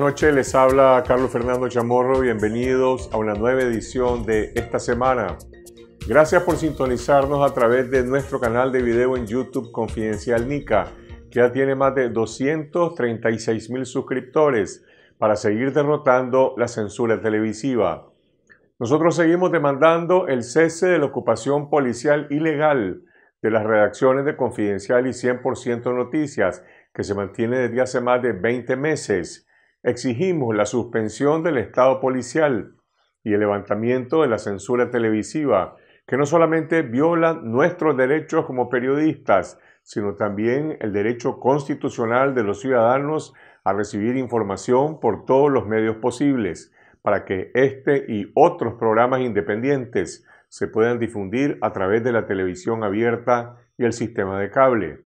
noches, les habla Carlos Fernando Chamorro. Bienvenidos a una nueva edición de esta semana. Gracias por sintonizarnos a través de nuestro canal de video en YouTube Confidencial Nica, que ya tiene más de 236 mil suscriptores para seguir derrotando la censura televisiva. Nosotros seguimos demandando el cese de la ocupación policial ilegal de las redacciones de Confidencial y 100% Noticias, que se mantiene desde hace más de 20 meses. Exigimos la suspensión del Estado policial y el levantamiento de la censura televisiva, que no solamente viola nuestros derechos como periodistas, sino también el derecho constitucional de los ciudadanos a recibir información por todos los medios posibles, para que este y otros programas independientes se puedan difundir a través de la televisión abierta y el sistema de cable.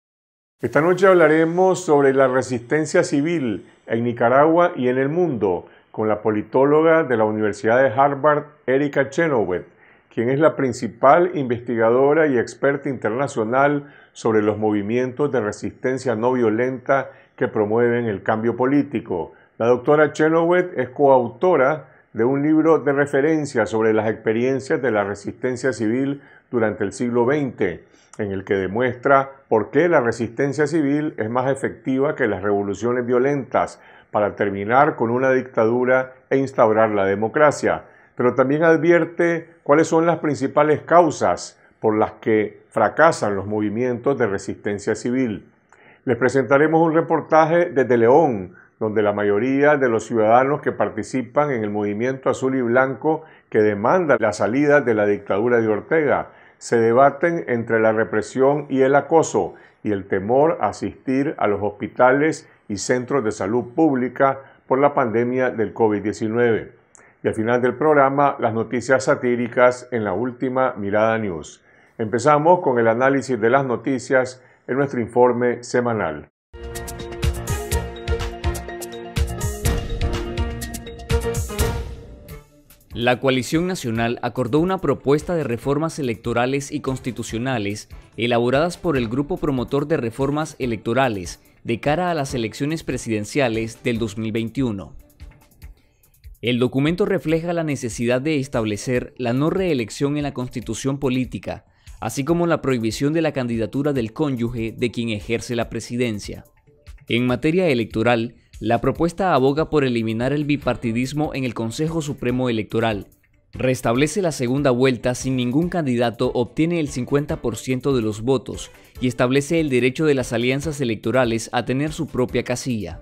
Esta noche hablaremos sobre la resistencia civil en Nicaragua y en el mundo con la politóloga de la Universidad de Harvard, Erika Chenoweth, quien es la principal investigadora y experta internacional sobre los movimientos de resistencia no violenta que promueven el cambio político. La doctora Chenoweth es coautora de un libro de referencia sobre las experiencias de la resistencia civil durante el siglo XX en el que demuestra por qué la resistencia civil es más efectiva que las revoluciones violentas para terminar con una dictadura e instaurar la democracia, pero también advierte cuáles son las principales causas por las que fracasan los movimientos de resistencia civil. Les presentaremos un reportaje desde León, donde la mayoría de los ciudadanos que participan en el movimiento azul y blanco que demanda la salida de la dictadura de Ortega se debaten entre la represión y el acoso y el temor a asistir a los hospitales y centros de salud pública por la pandemia del COVID-19. Y al final del programa, las noticias satíricas en la última Mirada News. Empezamos con el análisis de las noticias en nuestro informe semanal. La coalición nacional acordó una propuesta de reformas electorales y constitucionales elaboradas por el grupo promotor de reformas electorales de cara a las elecciones presidenciales del 2021. El documento refleja la necesidad de establecer la no reelección en la constitución política, así como la prohibición de la candidatura del cónyuge de quien ejerce la presidencia. En materia electoral, la propuesta aboga por eliminar el bipartidismo en el Consejo Supremo Electoral. Restablece la segunda vuelta si ningún candidato obtiene el 50% de los votos y establece el derecho de las alianzas electorales a tener su propia casilla.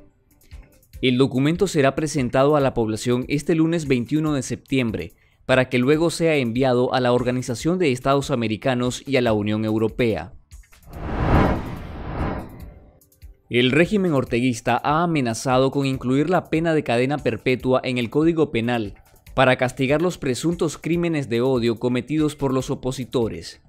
El documento será presentado a la población este lunes 21 de septiembre para que luego sea enviado a la Organización de Estados Americanos y a la Unión Europea. El régimen orteguista ha amenazado con incluir la pena de cadena perpetua en el Código Penal para castigar los presuntos crímenes de odio cometidos por los opositores.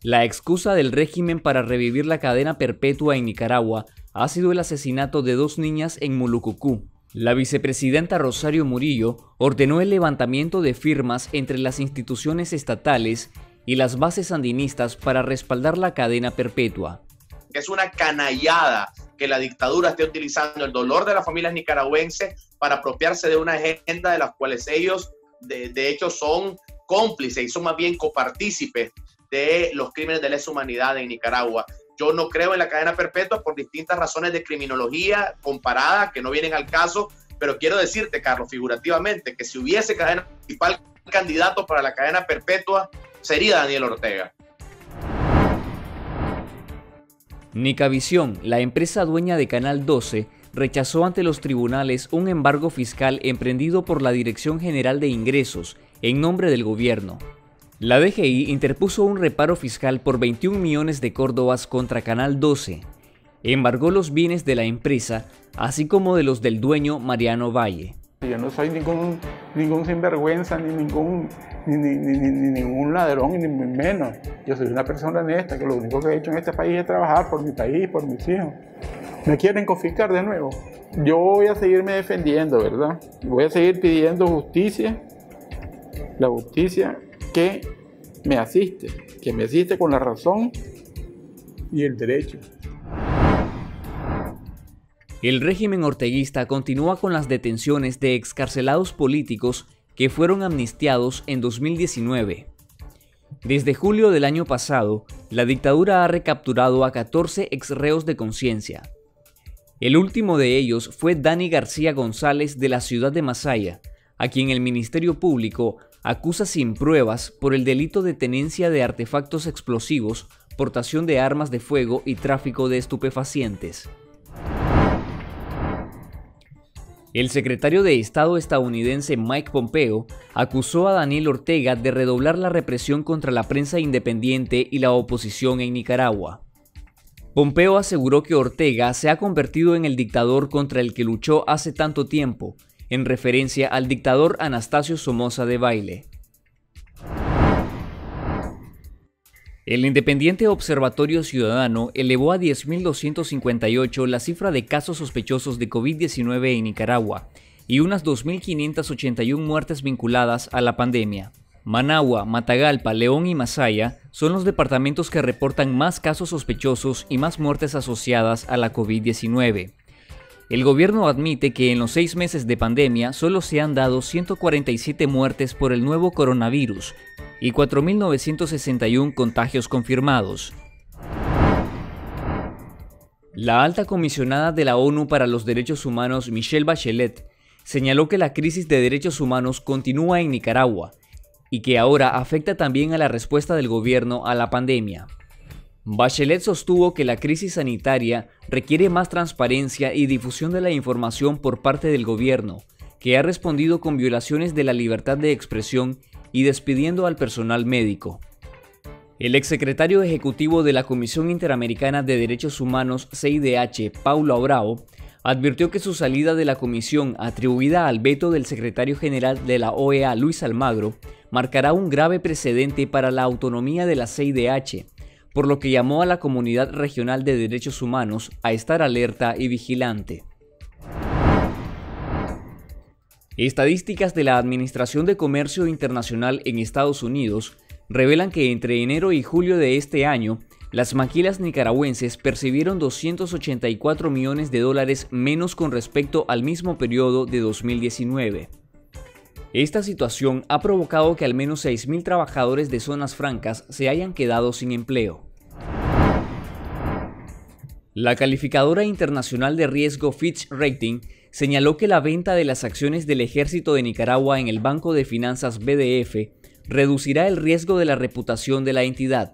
La excusa del régimen para revivir la cadena perpetua en Nicaragua ha sido el asesinato de dos niñas en Mulucucú. La vicepresidenta Rosario Murillo ordenó el levantamiento de firmas entre las instituciones estatales y las bases sandinistas para respaldar la cadena perpetua. Es una canallada que la dictadura esté utilizando el dolor de las familias nicaragüenses para apropiarse de una agenda de las cuales ellos de, hecho son cómplices y son más bien copartícipes de los crímenes de lesa humanidad en Nicaragua. Yo no creo en la cadena perpetua por distintas razones de criminología comparada que no vienen al caso, pero quiero decirte, Carlos, figurativamente, que si hubiese cadena principal candidato para la cadena perpetua, sería Daniel Ortega. Nicavisión, la empresa dueña de Canal 12, rechazó ante los tribunales un embargo fiscal emprendido por la Dirección General de Ingresos en nombre del gobierno. La DGI interpuso un reparo fiscal por 21 millones de córdobas contra Canal 12. Embargó los bienes de la empresa, así como de los del dueño Mariano Valle. Ya no soy ningún, ningún sinvergüenza ni ningún ni, ningún ladrón, ni menos. Yo soy una persona honesta que lo único que he hecho en este país es trabajar por mi país, por mis hijos. Me quieren confiscar de nuevo. Yo voy a seguirme defendiendo, ¿verdad? Voy a seguir pidiendo justicia, la justicia que me asiste, que me asiste con la razón y el derecho. El régimen orteguista continúa con las detenciones de excarcelados políticos que fueron amnistiados en 2019. Desde julio del año pasado, la dictadura ha recapturado a 14 exreos de conciencia. El último de ellos fue Dani García González de la ciudad de Masaya, a quien el Ministerio Público acusa sin pruebas por el delito de tenencia de artefactos explosivos, portación de armas de fuego y tráfico de estupefacientes. El secretario de Estado estadounidense Mike Pompeo acusó a Daniel Ortega de redoblar la represión contra la prensa independiente y la oposición en Nicaragua. Pompeo aseguró que Ortega se ha convertido en el dictador contra el que luchó hace tanto tiempo, en referencia al dictador Anastasio Somoza de Baile. El Independiente Observatorio Ciudadano elevó a 10.258 la cifra de casos sospechosos de COVID-19 en Nicaragua y unas 2.581 muertes vinculadas a la pandemia. Managua, Matagalpa, León y Masaya son los departamentos que reportan más casos sospechosos y más muertes asociadas a la COVID-19. El gobierno admite que en los seis meses de pandemia solo se han dado 147 muertes por el nuevo coronavirus y 4.961 contagios confirmados. La alta comisionada de la ONU para los Derechos Humanos, Michelle Bachelet, señaló que la crisis de derechos humanos continúa en Nicaragua y que ahora afecta también a la respuesta del gobierno a la pandemia. Bachelet sostuvo que la crisis sanitaria requiere más transparencia y difusión de la información por parte del gobierno, que ha respondido con violaciones de la libertad de expresión y despidiendo al personal médico. El exsecretario ejecutivo de la Comisión Interamericana de Derechos Humanos, CIDH, Paulo Abrao, advirtió que su salida de la comisión, atribuida al veto del secretario general de la OEA, Luis Almagro, marcará un grave precedente para la autonomía de la CIDH, por lo que llamó a la comunidad regional de derechos humanos a estar alerta y vigilante. Estadísticas de la Administración de Comercio Internacional en Estados Unidos revelan que entre enero y julio de este año, las maquilas nicaragüenses percibieron 284 millones de dólares menos con respecto al mismo periodo de 2019. Esta situación ha provocado que al menos 6.000 trabajadores de zonas francas se hayan quedado sin empleo. La calificadora internacional de riesgo Fitch Rating señaló que la venta de las acciones del ejército de Nicaragua en el Banco de Finanzas BDF reducirá el riesgo de la reputación de la entidad.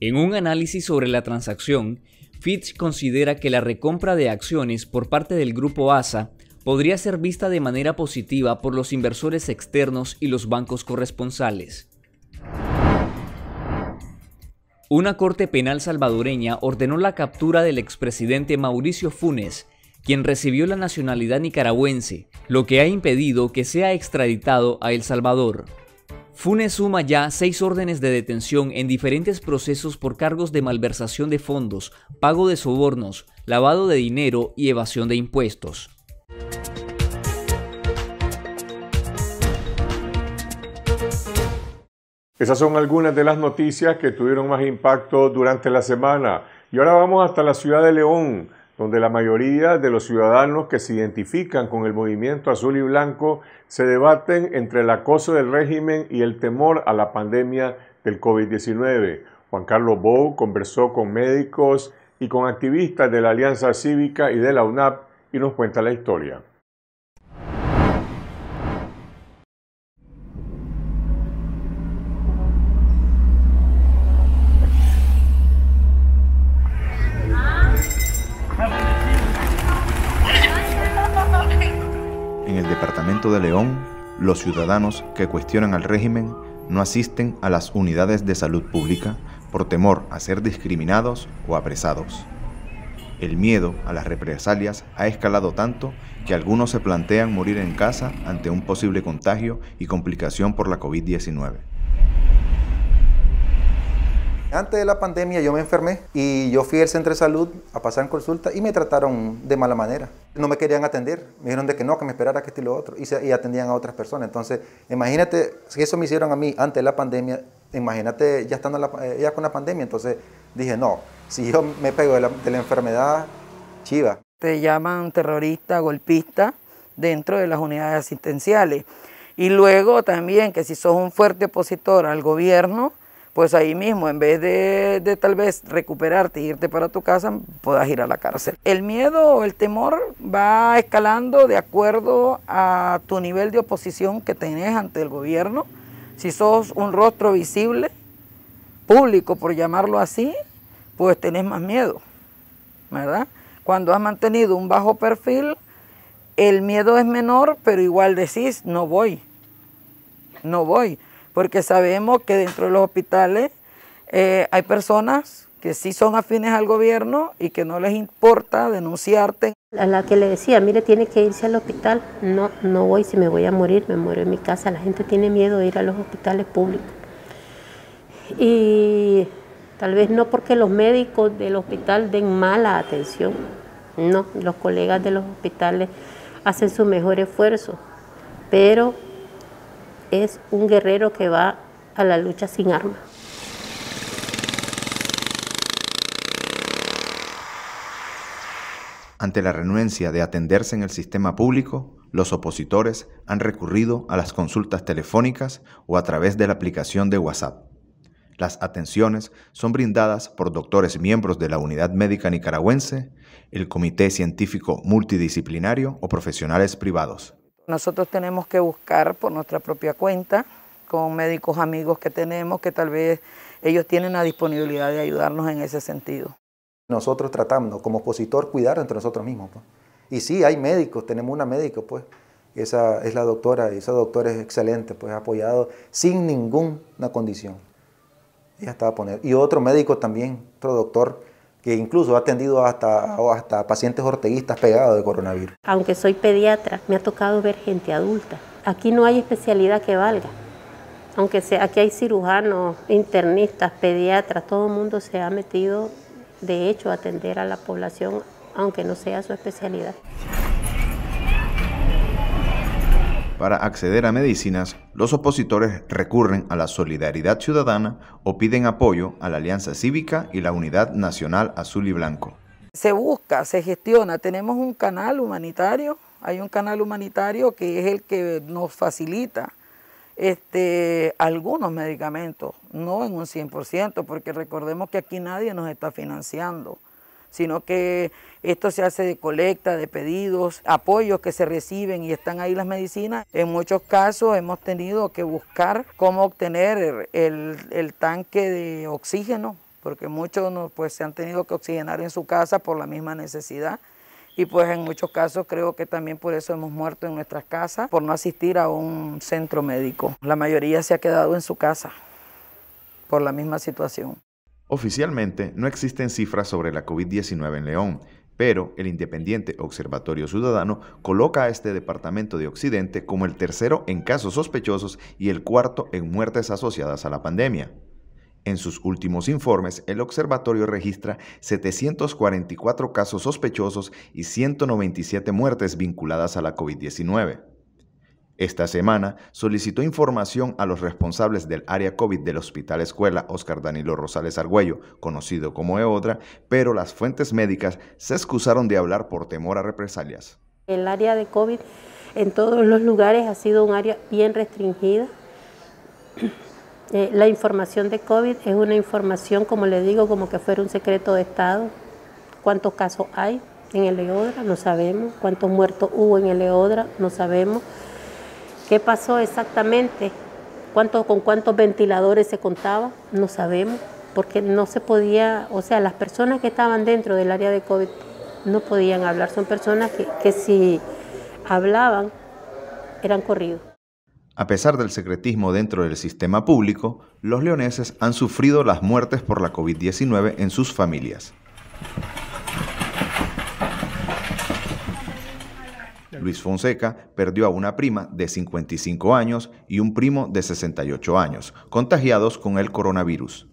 En un análisis sobre la transacción, Fitch considera que la recompra de acciones por parte del grupo ASA podría ser vista de manera positiva por los inversores externos y los bancos corresponsales. Una corte penal salvadoreña ordenó la captura del expresidente Mauricio Funes, quien recibió la nacionalidad nicaragüense, lo que ha impedido que sea extraditado a El Salvador. Funes suma ya seis órdenes de detención en diferentes procesos por cargos de malversación de fondos, pago de sobornos, lavado de dinero y evasión de impuestos. Esas son algunas de las noticias que tuvieron más impacto durante la semana. Y ahora vamos hasta la ciudad de León, donde la mayoría de los ciudadanos que se identifican con el movimiento azul y blanco se debaten entre el acoso del régimen y el temor a la pandemia del COVID-19. Juan Carlos Bou conversó con médicos y con activistas de la Alianza Cívica y de la UNAP y nos cuenta la historia. en el departamento de León, los ciudadanos que cuestionan al régimen no asisten a las unidades de salud pública por temor a ser discriminados o apresados. El miedo a las represalias ha escalado tanto que algunos se plantean morir en casa ante un posible contagio y complicación por la COVID-19. Antes de la pandemia yo me enfermé y yo fui al centro de salud a pasar en consulta y me trataron de mala manera. No me querían atender, me dijeron de que no, que me esperara que esto lo otro, y, atendían a otras personas. Entonces, imagínate, si eso me hicieron a mí antes de la pandemia, imagínate ya estando la, eh, con la pandemia, entonces dije, no, si yo me pego de la enfermedad, chiva. Te llaman terrorista, golpista dentro de las unidades asistenciales. Y luego también que si sos un fuerte opositor al gobierno, pues ahí mismo, en vez de, tal vez recuperarte e irte para tu casa, puedas ir a la cárcel. El miedo o el temor va escalando de acuerdo a tu nivel de oposición que tenés ante el gobierno. Si sos un rostro visible, público por llamarlo así, pues tenés más miedo, ¿verdad? Cuando has mantenido un bajo perfil, el miedo es menor, pero igual decís, no voy, no voy porque sabemos que dentro de los hospitales eh, hay personas que sí son afines al gobierno y que no les importa denunciarte. A la que le decía, mire, tiene que irse al hospital, no, no voy, si me voy a morir, me muero en mi casa. La gente tiene miedo de ir a los hospitales públicos. Y tal vez no porque los médicos del hospital den mala atención, no, los colegas de los hospitales hacen su mejor esfuerzo, pero es un guerrero que va a la lucha sin arma. Ante la renuencia de atenderse en el sistema público, los opositores han recurrido a las consultas telefónicas o a través de la aplicación de WhatsApp. Las atenciones son brindadas por doctores miembros de la Unidad Médica Nicaragüense, el Comité Científico Multidisciplinario o profesionales privados. Nosotros tenemos que buscar por nuestra propia cuenta, con médicos amigos que tenemos, que tal vez ellos tienen la disponibilidad de ayudarnos en ese sentido. Nosotros tratamos, como opositor, cuidar entre nosotros mismos. Pues. Y sí, hay médicos, tenemos una médica, pues, esa es la doctora, y esa doctora es excelente, pues ha apoyado sin ninguna condición. Ella estaba a Y otro médico también, otro doctor, que incluso ha atendido hasta, hasta pacientes orteguistas pegados de coronavirus. Aunque soy pediatra, me ha tocado ver gente adulta. Aquí no hay especialidad que valga. Aunque sea, aquí hay cirujanos, internistas, pediatras, todo el mundo se ha metido, de hecho, a atender a la población, aunque no sea su especialidad. Para acceder a medicinas, los opositores recurren a la solidaridad ciudadana o piden apoyo a la Alianza Cívica y la Unidad Nacional Azul y Blanco. Se busca, se gestiona, tenemos un canal humanitario, hay un canal humanitario que es el que nos facilita este, algunos medicamentos, no en un 100%, porque recordemos que aquí nadie nos está financiando sino que esto se hace de colecta, de pedidos, apoyos que se reciben y están ahí las medicinas. En muchos casos hemos tenido que buscar cómo obtener el, tanque de oxígeno, porque muchos pues, se han tenido que oxigenar en su casa por la misma necesidad y pues en muchos casos creo que también por eso hemos muerto en nuestras casas, por no asistir a un centro médico. La mayoría se ha quedado en su casa por la misma situación. Oficialmente no existen cifras sobre la COVID-19 en León, pero el independiente Observatorio Ciudadano coloca a este departamento de Occidente como el tercero en casos sospechosos y el cuarto en muertes asociadas a la pandemia. En sus últimos informes, el observatorio registra 744 casos sospechosos y 197 muertes vinculadas a la COVID-19. Esta semana solicitó información a los responsables del área COVID del Hospital Escuela Oscar Danilo Rosales Argüello, conocido como EODRA, pero las fuentes médicas se excusaron de hablar por temor a represalias. El área de COVID en todos los lugares ha sido un área bien restringida. Eh, la información de COVID es una información, como le digo, como que fuera un secreto de Estado. ¿Cuántos casos hay en el EODRA? No sabemos. ¿Cuántos muertos hubo en el EODRA? No sabemos. ¿Qué pasó exactamente? ¿Con cuántos ventiladores se contaba? No sabemos, porque no se podía, o sea, las personas que estaban dentro del área de COVID no podían hablar, son personas que, que si hablaban eran corridos. A pesar del secretismo dentro del sistema público, los leoneses han sufrido las muertes por la COVID-19 en sus familias. Luis Fonseca perdió a una prima de 55 años y un primo de 68 años, contagiados con el coronavirus.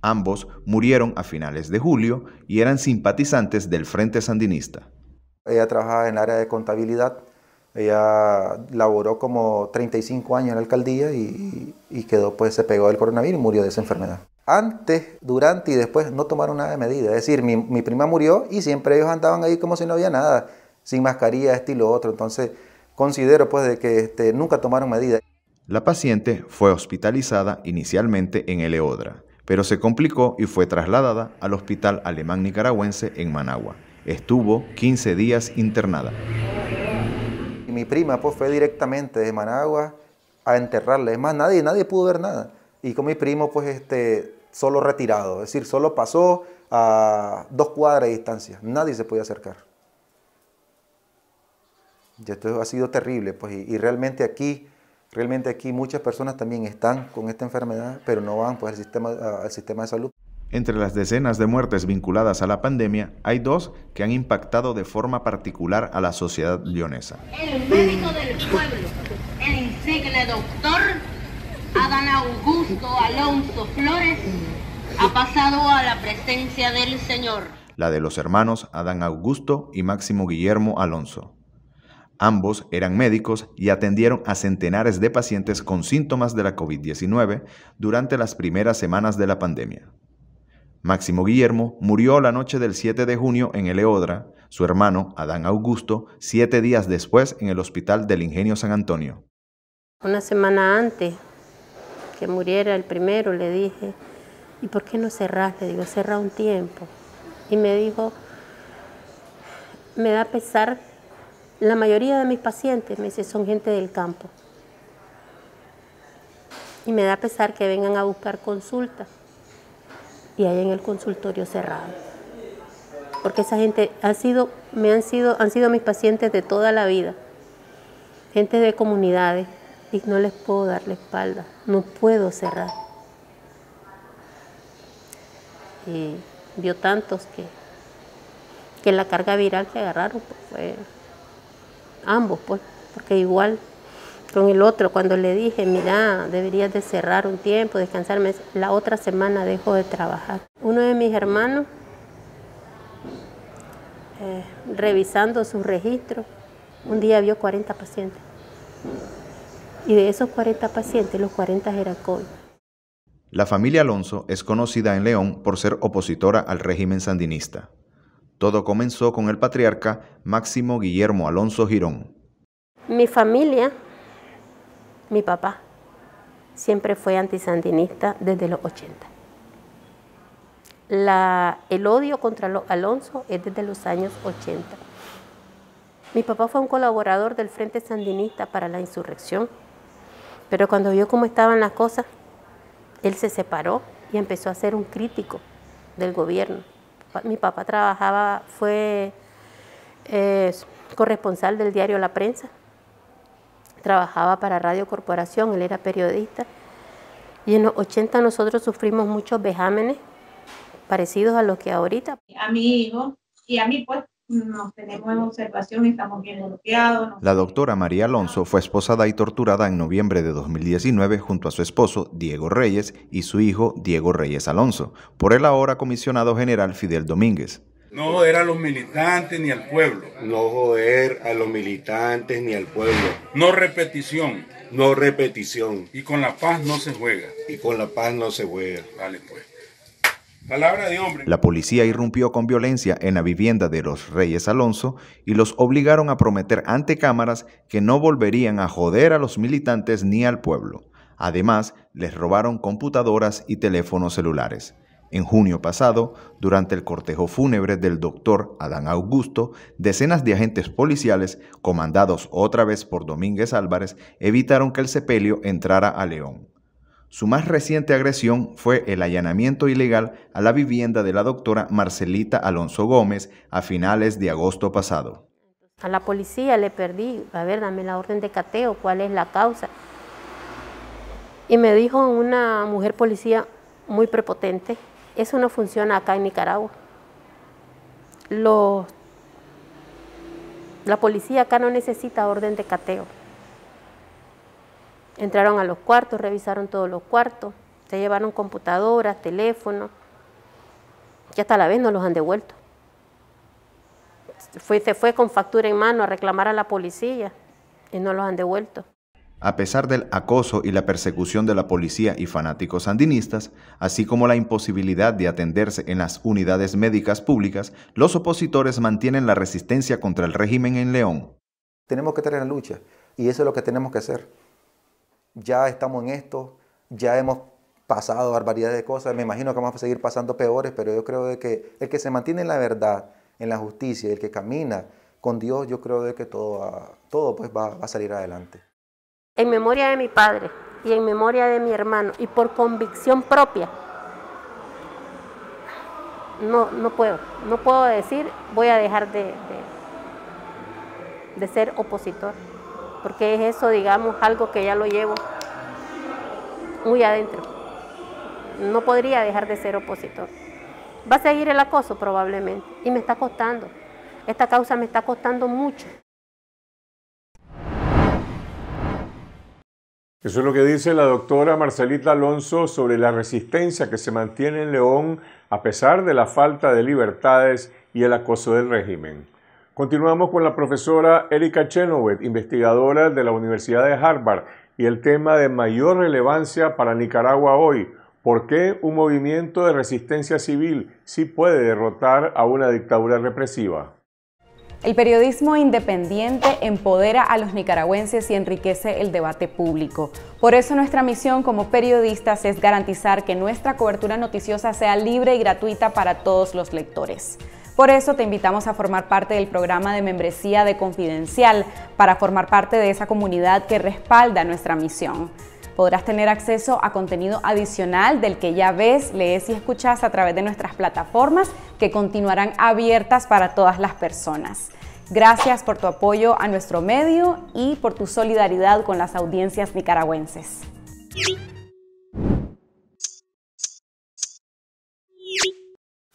Ambos murieron a finales de julio y eran simpatizantes del Frente Sandinista. Ella trabajaba en el área de contabilidad, ella laboró como 35 años en la alcaldía y, quedó, pues se pegó del coronavirus y murió de esa enfermedad antes, durante y después no tomaron nada de medida. Es decir, mi, mi, prima murió y siempre ellos andaban ahí como si no había nada sin mascarilla, este y lo otro. Entonces, considero pues de que este, nunca tomaron medidas. La paciente fue hospitalizada inicialmente en Eleodra, pero se complicó y fue trasladada al Hospital Alemán Nicaragüense en Managua. Estuvo 15 días internada. Y mi prima pues fue directamente de Managua a enterrarla. Es más, nadie, nadie pudo ver nada. Y con mi primo pues este, solo retirado, es decir, solo pasó a dos cuadras de distancia. Nadie se podía acercar esto ha sido terrible, pues, y, realmente aquí, realmente aquí muchas personas también están con esta enfermedad, pero no van pues, al, sistema, al sistema de salud. Entre las decenas de muertes vinculadas a la pandemia, hay dos que han impactado de forma particular a la sociedad leonesa. El médico del pueblo, el insigne doctor Adán Augusto Alonso Flores, ha pasado a la presencia del Señor. La de los hermanos Adán Augusto y Máximo Guillermo Alonso. Ambos eran médicos y atendieron a centenares de pacientes con síntomas de la COVID-19 durante las primeras semanas de la pandemia. Máximo Guillermo murió la noche del 7 de junio en Eleodra, su hermano, Adán Augusto, siete días después en el Hospital del Ingenio San Antonio. Una semana antes que muriera el primero le dije, ¿y por qué no cerras? Le digo, cerra un tiempo. Y me dijo, me da pesar la mayoría de mis pacientes, me dice, son gente del campo. Y me da pesar que vengan a buscar consulta y hay en el consultorio cerrado. Porque esa gente ha sido, me han sido, han sido mis pacientes de toda la vida, gente de comunidades, y no les puedo dar la espalda, no puedo cerrar. Y vio tantos que, que la carga viral que agarraron pues, fue ambos, pues, porque igual con el otro, cuando le dije, mira, deberías de cerrar un tiempo, descansarme, la otra semana dejo de trabajar. Uno de mis hermanos, eh, revisando sus registros, un día vio 40 pacientes. Y de esos 40 pacientes, los 40 eran COVID. La familia Alonso es conocida en León por ser opositora al régimen sandinista. Todo comenzó con el patriarca Máximo Guillermo Alonso Girón. Mi familia, mi papá, siempre fue antisandinista desde los 80. el odio contra los Alonso es desde los años 80. Mi papá fue un colaborador del Frente Sandinista para la insurrección, pero cuando vio cómo estaban las cosas, él se separó y empezó a ser un crítico del gobierno mi papá trabajaba, fue eh, corresponsal del diario La Prensa, trabajaba para Radio Corporación, él era periodista. Y en los 80 nosotros sufrimos muchos vejámenes parecidos a los que ahorita. A mi hijo y a mi pues, nos tenemos en observación, estamos bien bloqueados. La doctora María Alonso fue esposada y torturada en noviembre de 2019 junto a su esposo Diego Reyes y su hijo Diego Reyes Alonso por el ahora comisionado general Fidel Domínguez. No joder a los militantes ni al pueblo. No joder a los militantes ni al pueblo. No repetición. No repetición. Y con la paz no se juega. Y con la paz no se juega. Vale, pues. La policía irrumpió con violencia en la vivienda de los Reyes Alonso y los obligaron a prometer ante cámaras que no volverían a joder a los militantes ni al pueblo. Además, les robaron computadoras y teléfonos celulares. En junio pasado, durante el cortejo fúnebre del doctor Adán Augusto, decenas de agentes policiales, comandados otra vez por Domínguez Álvarez, evitaron que el sepelio entrara a León. Su más reciente agresión fue el allanamiento ilegal a la vivienda de la doctora Marcelita Alonso Gómez a finales de agosto pasado. A la policía le perdí, a ver, dame la orden de cateo, cuál es la causa. Y me dijo una mujer policía muy prepotente, eso no funciona acá en Nicaragua. la policía acá no necesita orden de cateo. Entraron a los cuartos, revisaron todos los cuartos, se llevaron computadoras, teléfonos, ya hasta la vez no los han devuelto. se fue con factura en mano a reclamar a la policía y no los han devuelto. A pesar del acoso y la persecución de la policía y fanáticos sandinistas, así como la imposibilidad de atenderse en las unidades médicas públicas, los opositores mantienen la resistencia contra el régimen en León. Tenemos que tener la lucha y eso es lo que tenemos que hacer ya estamos en esto, ya hemos pasado barbaridades de cosas, me imagino que vamos a seguir pasando peores, pero yo creo que el que se mantiene en la verdad, en la justicia, el que camina con Dios, yo creo que todo, pues, va, a salir adelante. En memoria de mi padre y en memoria de mi hermano y por convicción propia, no, puedo, no puedo decir voy a dejar de ser opositor porque es eso, digamos, algo que ya lo llevo muy adentro. No podría dejar de ser opositor. Va a seguir el acoso probablemente y me está costando. Esta causa me está costando mucho. Eso es lo que dice la doctora Marcelita Alonso sobre la resistencia que se mantiene en León a pesar de la falta de libertades y el acoso del régimen. Continuamos con la profesora Erika Chenoweth, investigadora de la Universidad de Harvard, y el tema de mayor relevancia para Nicaragua hoy, ¿Por qué un movimiento de resistencia civil sí puede derrotar a una dictadura represiva? El periodismo independiente empodera a los nicaragüenses y enriquece el debate público. Por eso nuestra misión como periodistas es garantizar que nuestra cobertura noticiosa sea libre y gratuita para todos los lectores. Por eso te invitamos a formar parte del programa de membresía de Confidencial para formar parte de esa comunidad que respalda nuestra misión. Podrás tener acceso a contenido adicional del que ya ves, lees y escuchas a través de nuestras plataformas que continuarán abiertas para todas las personas. Gracias por tu apoyo a nuestro medio y por tu solidaridad con las audiencias nicaragüenses.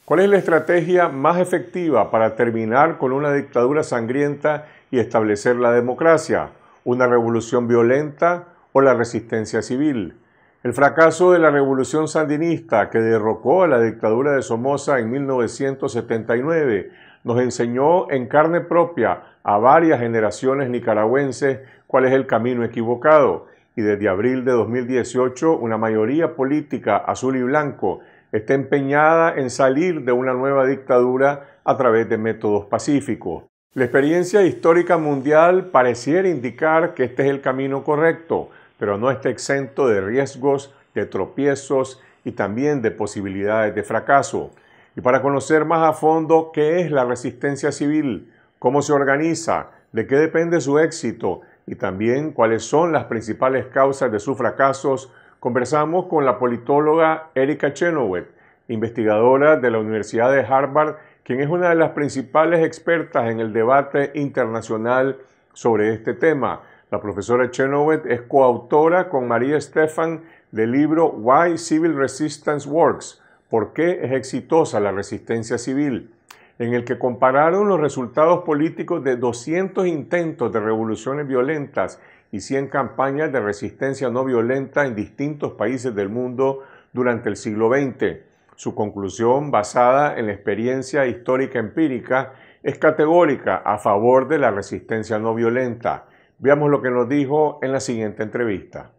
¿Cuál es la estrategia más efectiva para terminar con una dictadura sangrienta y establecer la democracia? ¿Una revolución violenta o la resistencia civil? El fracaso de la revolución sandinista que derrocó a la dictadura de Somoza en 1979 nos enseñó en carne propia a varias generaciones nicaragüenses cuál es el camino equivocado y desde abril de 2018 una mayoría política azul y blanco está empeñada en salir de una nueva dictadura a través de métodos pacíficos. La experiencia histórica mundial pareciera indicar que este es el camino correcto, pero no está exento de riesgos, de tropiezos y también de posibilidades de fracaso. Y para conocer más a fondo qué es la resistencia civil, cómo se organiza, de qué depende su éxito y también cuáles son las principales causas de sus fracasos, Conversamos con la politóloga Erika Chenoweth, investigadora de la Universidad de Harvard, quien es una de las principales expertas en el debate internacional sobre este tema. La profesora Chenoweth es coautora con María Stefan del libro Why Civil Resistance Works, ¿Por qué es exitosa la resistencia civil?, en el que compararon los resultados políticos de 200 intentos de revoluciones violentas y 100 campañas de resistencia no violenta en distintos países del mundo durante el siglo XX. Su conclusión, basada en la experiencia histórica empírica, es categórica a favor de la resistencia no violenta. Veamos lo que nos dijo en la siguiente entrevista.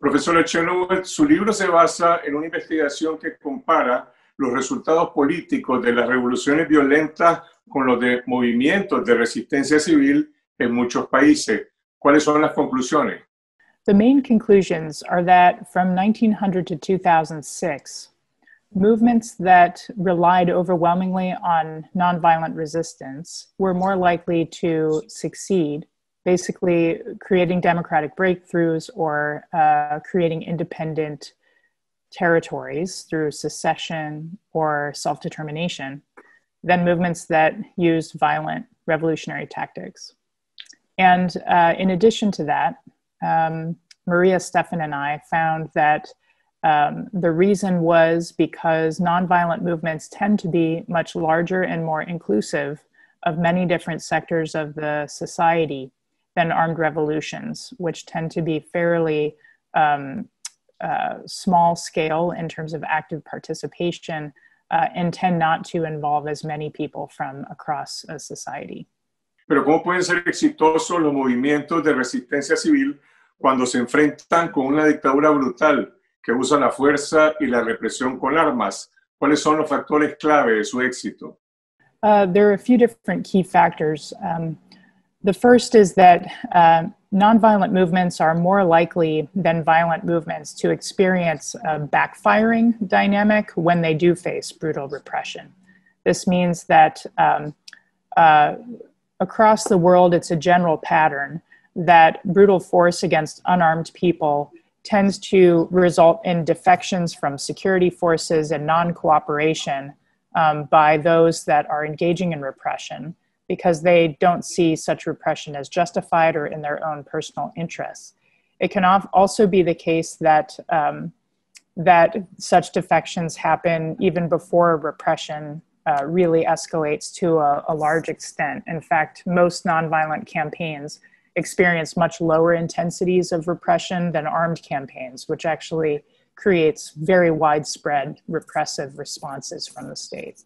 Profesora Chenoweth, su libro se basa en una investigación que compara los resultados políticos de las revoluciones violentas con los de movimientos de resistencia civil en muchos países. ¿Cuáles son las conclusiones? The main conclusions are that from 1900 to 2006, movements that relied overwhelmingly on nonviolent resistance were more likely to succeed, basically creating democratic breakthroughs or uh, creating independent territories through secession or self determination than movements that used violent revolutionary tactics. And uh, in addition to that, um, Maria, Stefan, and I found that um, the reason was because nonviolent movements tend to be much larger and more inclusive of many different sectors of the society than armed revolutions, which tend to be fairly um, uh, small scale in terms of active participation uh, and tend not to involve as many people from across a uh, society. Pero ¿cómo pueden ser exitosos los movimientos de resistencia civil cuando se enfrentan con una dictadura brutal que usa la fuerza y la represión con armas? ¿Cuáles son los factores clave de su éxito? Uh, there are a few different key factors. Um, the first is that uh, nonviolent movements are more likely than violent movements to experience a backfiring dynamic when they do face brutal repression. This means that um, uh, across the world, it's a general pattern that brutal force against unarmed people tends to result in defections from security forces and non cooperation um, by those that are engaging in repression because they don't see such repression as justified or in their own personal interests. It can also be the case that um, that such defections happen even before repression uh, really escalates to a, a, large extent. In fact, most nonviolent campaigns experience much lower intensities of repression than armed campaigns, which actually creates very widespread repressive responses from the state.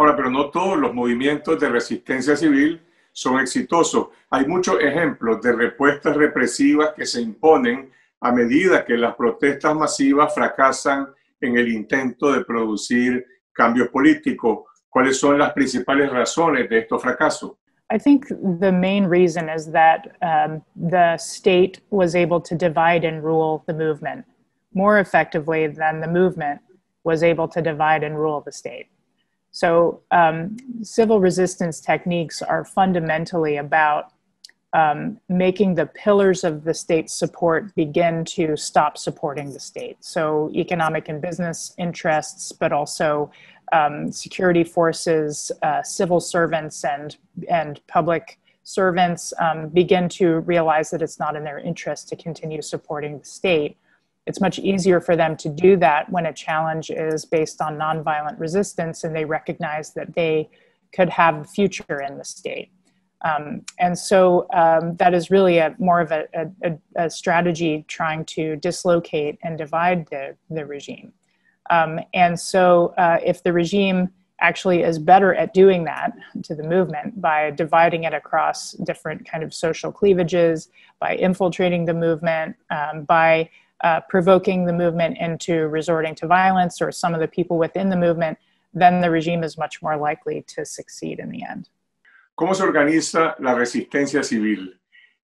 Ahora, pero no todos los movimientos de resistencia civil son exitosos. Hay muchos ejemplos de respuestas represivas que se imponen a medida que las protestas masivas fracasan en el intento de producir cambios políticos. ¿Cuáles son las principales razones de estos fracasos? I think the main reason is that um, the state was able to divide and rule the movement more effectively than the movement was able to divide and rule the state. So, um, civil resistance techniques are fundamentally about um, making the pillars of the state's support begin to stop supporting the state. So, economic and business interests, but also um, security forces, uh, civil servants, and, and public servants um, begin to realize that it's not in their interest to continue supporting the state it's much easier for them to do that when a challenge is based on nonviolent resistance and they recognize that they could have a future in the state. Um, and so um, that is really a, more of a, a, a, strategy trying to dislocate and divide the, the regime. Um, and so uh, if the regime actually is better at doing that to the movement by dividing it across different kind of social cleavages, by infiltrating the movement, um, by Uh, provoking the movement into resorting to violence or some of the people within the movement, then the regime is much more likely to succeed in the end. ¿Cómo se organiza la resistencia civil?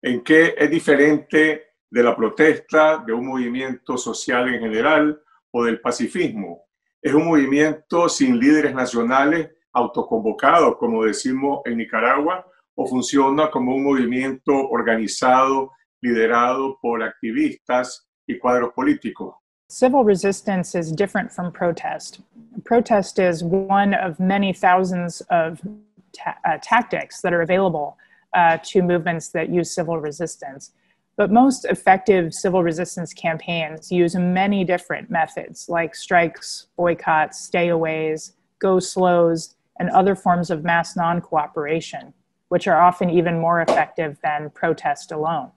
¿En qué es diferente de la protesta, de un movimiento social en general o del pacifismo? Es un movimiento sin líderes nacionales autoconvocados, como decimos en Nicaragua, o funciona como un movimiento organizado, liderado por activistas y cuadro político. Civil resistance is different from protest. Protest is one of many thousands of ta- uh, tactics that are available uh, to movements that use civil resistance. But most effective civil resistance campaigns use many different methods like strikes, boycotts, stayaways, go slows, and other forms of mass non cooperation, which are often even more effective than protest alone.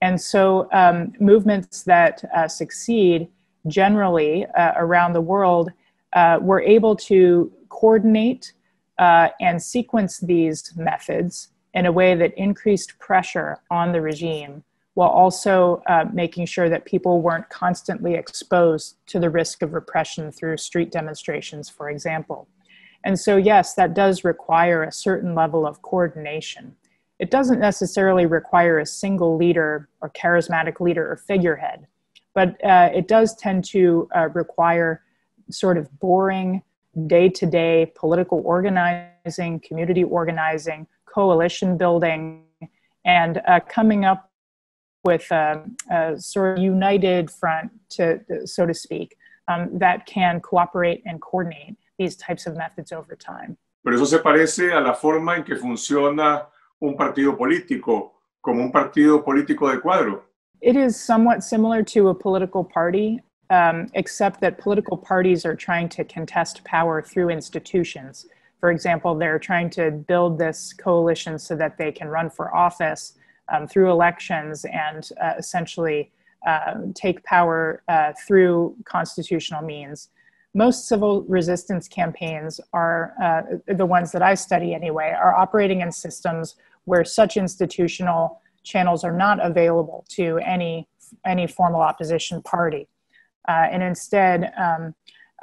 And so um, movements that uh, succeed generally uh, around the world uh, were able to coordinate uh, and sequence these methods in a way that increased pressure on the regime while also uh, making sure that people weren't constantly exposed to the risk of repression through street demonstrations, for example. And so, yes, that does require a certain level of coordination. It doesn't necessarily require a single leader or charismatic leader or figurehead, but uh, it does tend to uh, require sort of boring day to day political organizing, community organizing, coalition building, and uh, coming up with a, a, sort of united front, to, so to speak, um, that can cooperate and coordinate these types of methods over time. Pero eso se parece a la forma en que funciona un partido político, como un partido político de cuadro. It is somewhat similar to a political party, um, except that political parties are trying to contest power through institutions. For example, they're trying to build this coalition so that they can run for office um, through elections and uh, essentially uh, take power uh, through constitutional means. Most civil resistance campaigns are uh, the ones that I study anyway, are operating in systems where such institutional channels are not available to any any formal opposition party. Uh, and instead, um,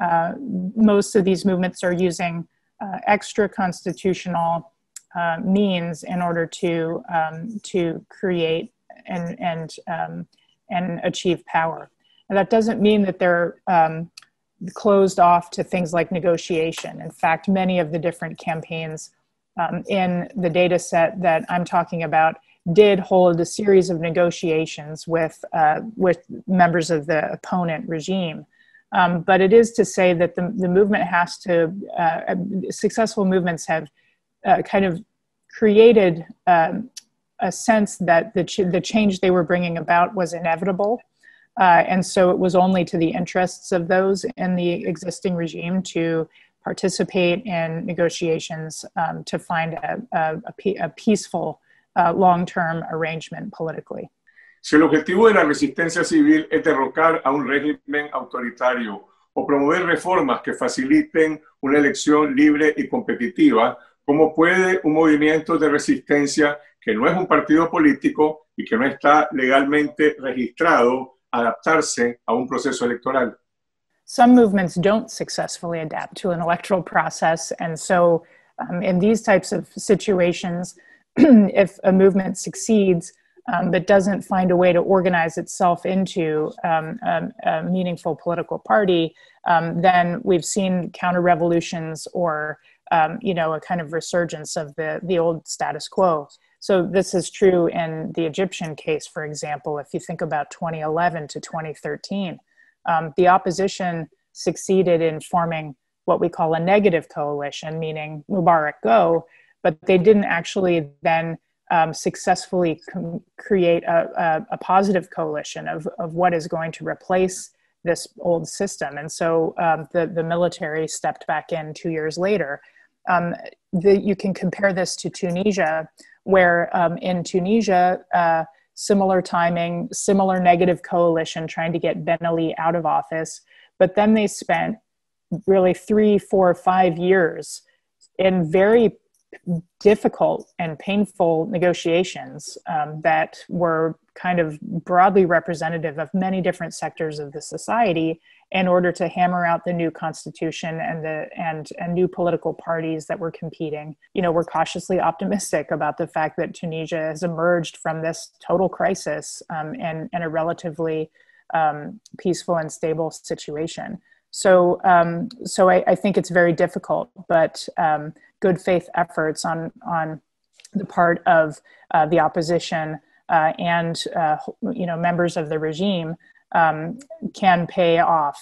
uh, most of these movements are using uh, extra constitutional uh, means in order to um, to create and and um, and achieve power. And that doesn't mean that they're um, closed off to things like negotiation. In fact, many of the different campaigns um, in the data set that I'm talking about did hold a series of negotiations with, uh, with members of the opponent regime. Um, but it is to say that the, the movement has to, uh, successful movements have uh, kind of created um, a sense that the, ch- the change they were bringing about was inevitable. Uh, and so it was only to the interests of those in the existing regime to participate in negotiations um, to find a, peaceful uh, Si el objetivo de la resistencia civil es derrocar a un régimen autoritario o promover reformas que faciliten una elección libre y competitiva, ¿cómo puede un movimiento de resistencia que no es un partido político y que no está legalmente registrado adaptarse a un proceso electoral? some movements don't successfully adapt to an electoral process. And so, um, in these types of situations, if a movement succeeds um, but doesn't find a way to organize itself into um, a, a, meaningful political party, um, then we've seen counter revolutions or um, you know a kind of resurgence of the the old status quo. So this is true in the Egyptian case, for example. If you think about 2011 to 2013, um, the opposition succeeded in forming what we call a negative coalition, meaning Mubarak go, but they didn't actually then um, successfully com- create a, a, a, positive coalition of, of what is going to replace this old system. And so um, the, the military stepped back in two years later. Um, the, you can compare this to Tunisia, where um, in Tunisia, uh, similar timing, similar negative coalition trying to get Ben Ali out of office. But then they spent really three, four, five years in very difficult and painful negotiations um, that were kind of broadly representative of many different sectors of the society in order to hammer out the new constitution and the and and new political parties that were competing. You know, we're cautiously optimistic about the fact that Tunisia has emerged from this total crisis um, and in a relatively um, peaceful and stable situation. So, um, so I, I, think it's very difficult, but um, good faith efforts on on the part of uh, the opposition uh, and uh, you know members of the regime um, can pay off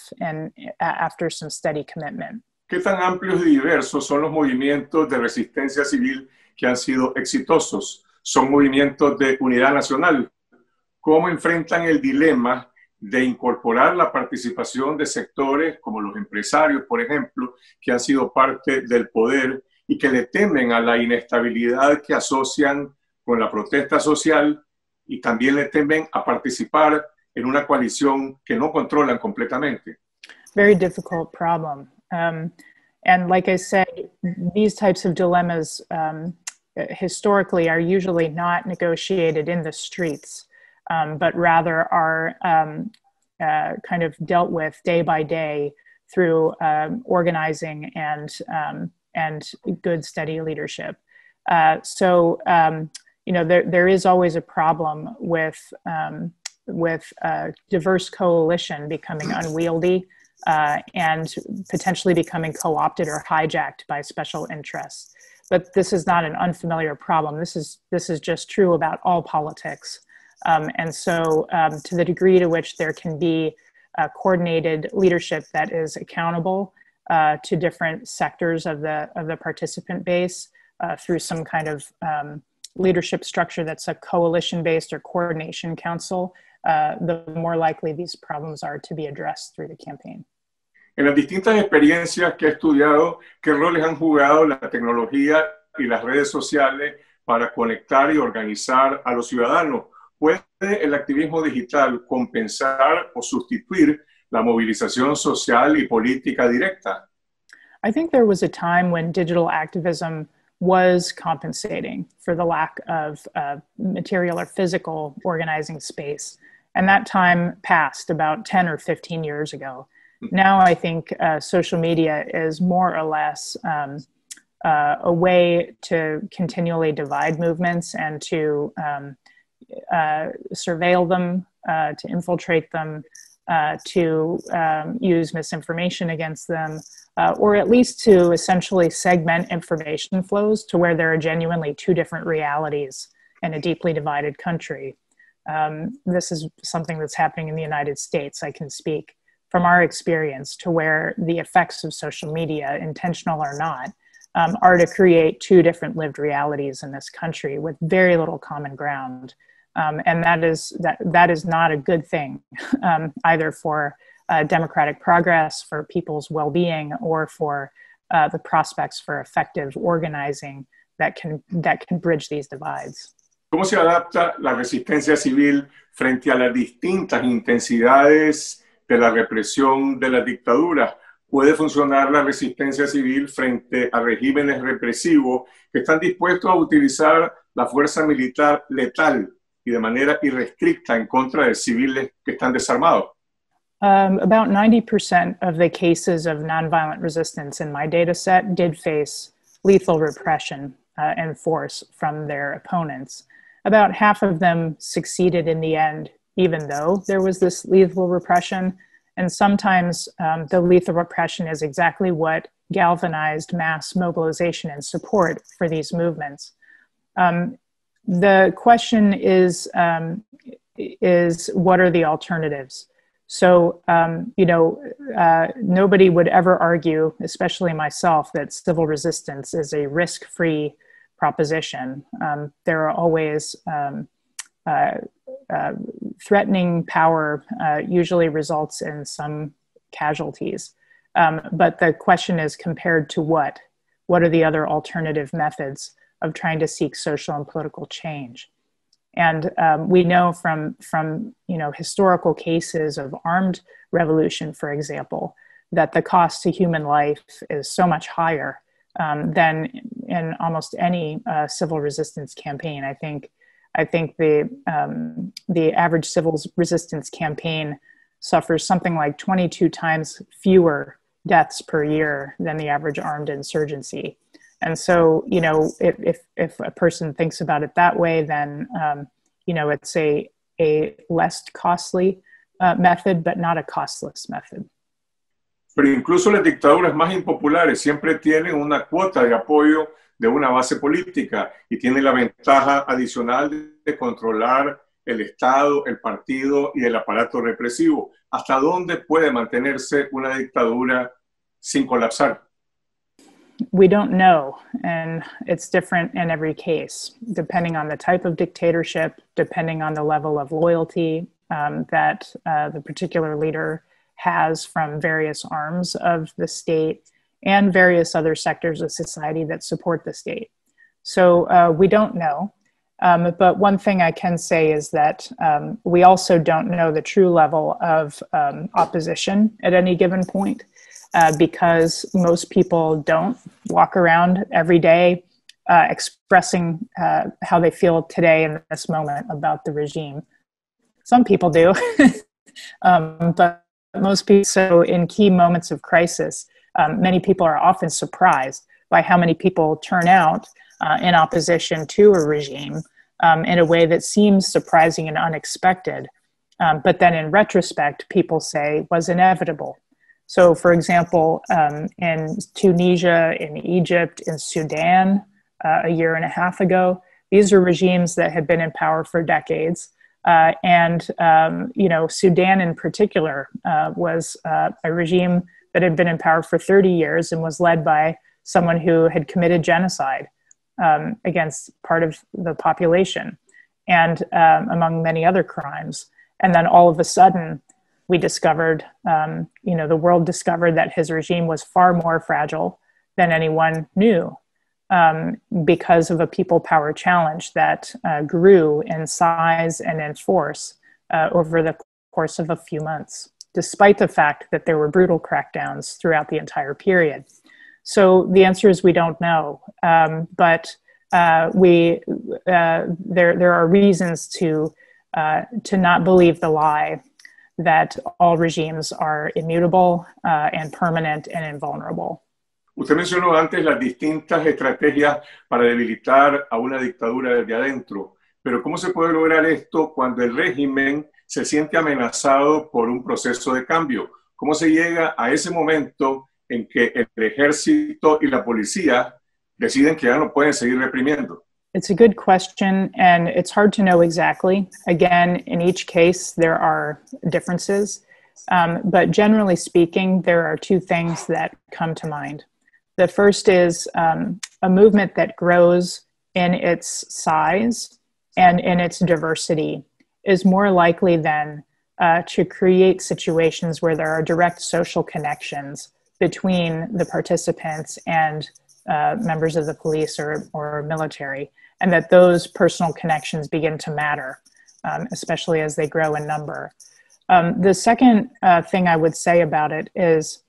after some steady commitment. ¿Qué tan amplios y diversos son los movimientos de resistencia civil que han sido exitosos? ¿Son movimientos de unidad nacional? ¿Cómo enfrentan el dilema de incorporar la participación de sectores como los empresarios, por ejemplo, que han sido parte del poder y que le temen a la inestabilidad que asocian con la protesta social y también le temen a participar en una coalición que no controlan completamente. Very difficult problem. Um, and like I said, these types of dilemmas um, historically are usually not negotiated in the streets, um, but rather are um, uh, kind of dealt with day by day through um, organizing and um, and good, steady leadership. Uh, so you know there there is always a problem with um, with a diverse coalition becoming unwieldy uh, and potentially becoming co opted or hijacked by special interests. But this is not an unfamiliar problem. This is, this is just true about all politics. Um, and so, um, to the degree to which there can be coordinated leadership that is accountable uh, to different sectors of the, of the participant base uh, through some kind of um, leadership structure that's a coalition based or coordination council uh, the more likely these problems are to be addressed through the campaign. En las distintas experiencias que ha estudiado, ¿qué roles han jugado la tecnología y las redes sociales para conectar y organizar a los ciudadanos? ¿Puede el activismo digital compensar o sustituir la movilización social y política directa? I think there was a time when digital activism was compensating for the lack of uh, material or physical organizing space. And that time passed about 10 or 15 years ago. Hmm. Now I think uh, social media is more or less um, uh, a way to continually divide movements and to um, uh, surveil them, uh, to infiltrate them, uh, to um, use misinformation against them, uh, or at least to essentially segment information flows to where there are genuinely two different realities in a deeply divided country um, this is something that's happening in the United States. I can speak from our experience to where the effects of social media, intentional or not, um, are to create two different lived realities in this country with very little common ground. Um, and that is that that is not a good thing um, either for uh, democratic progress, for people's well-being, or for uh, the prospects for effective organizing that can that can bridge these divides. ¿Cómo se adapta la resistencia civil frente a las distintas intensidades de la represión de las dictaduras? ¿Puede funcionar la resistencia civil frente a regímenes represivos que están dispuestos a utilizar la fuerza militar letal y de manera irrestricta en contra de civiles que están desarmados? Um, about 90% of the cases of nonviolent resistance in my data did face lethal repression uh, and force from their opponents. about half of them succeeded in the end, even though there was this lethal repression. And sometimes um, the lethal repression is exactly what galvanized mass mobilization and support for these movements. Um, the question is, um, is what are the alternatives? So, um, you know, uh, nobody would ever argue, especially myself, that civil resistance is a risk free proposition. Um, there are always um, uh, uh, threatening power uh, usually results in some casualties. Um, but the question is compared to what? What are the other alternative methods of trying to seek social and political change? And um, we know from, from you know, historical cases of armed revolution, for example, that the cost to human life is so much higher um, than in almost any uh, civil resistance campaign. I think I think the um, the average civil resistance campaign suffers something like 22 times fewer deaths per year than the average armed insurgency. And so, you know, if if, if a person thinks about it that way, then um, you know it's a a less costly uh, method, but not a costless method. pero incluso las dictaduras más impopulares siempre tienen una cuota de apoyo de una base política y tienen la ventaja adicional de controlar el Estado, el partido y el aparato represivo. ¿Hasta dónde puede mantenerse una dictadura sin colapsar? We don't know, and it's different in every case, depending on the type of dictatorship, depending on the level of loyalty um, that uh, the particular leader has from various arms of the state and various other sectors of society that support the state. So uh, we don't know. Um, but one thing I can say is that um, we also don't know the true level of um, opposition at any given point uh, because most people don't walk around every day uh, expressing uh, how they feel today in this moment about the regime. Some people do, um, but most people so in key moments of crisis um, many people are often surprised by how many people turn out uh, in opposition to a regime um, in a way that seems surprising and unexpected um, but then in retrospect people say was inevitable so for example um, in tunisia in egypt in sudan uh, a year and a half ago these are regimes that had been in power for decades uh, and um, you know, Sudan in particular uh, was uh, a regime that had been in power for 30 years and was led by someone who had committed genocide um, against part of the population, and um, among many other crimes. And then all of a sudden, we discovered, um, you know, the world discovered that his regime was far more fragile than anyone knew um, because of a people power challenge that uh, grew in size and in force uh, over the course of a few months, despite the fact that there were brutal crackdowns throughout the entire period. So the answer is we don't know, um, but uh, we uh, there there are reasons to uh, to not believe the lie that all regimes are immutable uh, and permanent and invulnerable. Usted mencionó antes las distintas estrategias para debilitar a una dictadura desde adentro, pero ¿cómo se puede lograr esto cuando el régimen se siente amenazado por un proceso de cambio? ¿Cómo se llega a ese momento en que el ejército y la policía deciden que ya no pueden seguir reprimiendo? It's a good question, and it's hard to know exactly. Again, in each case, there are differences, um, but generally speaking, there are two things that come to mind. The first is um, a movement that grows in its size and in its diversity is more likely than uh, to create situations where there are direct social connections between the participants and uh, members of the police or, or military, and that those personal connections begin to matter, um, especially as they grow in number. Um, the second uh, thing I would say about it is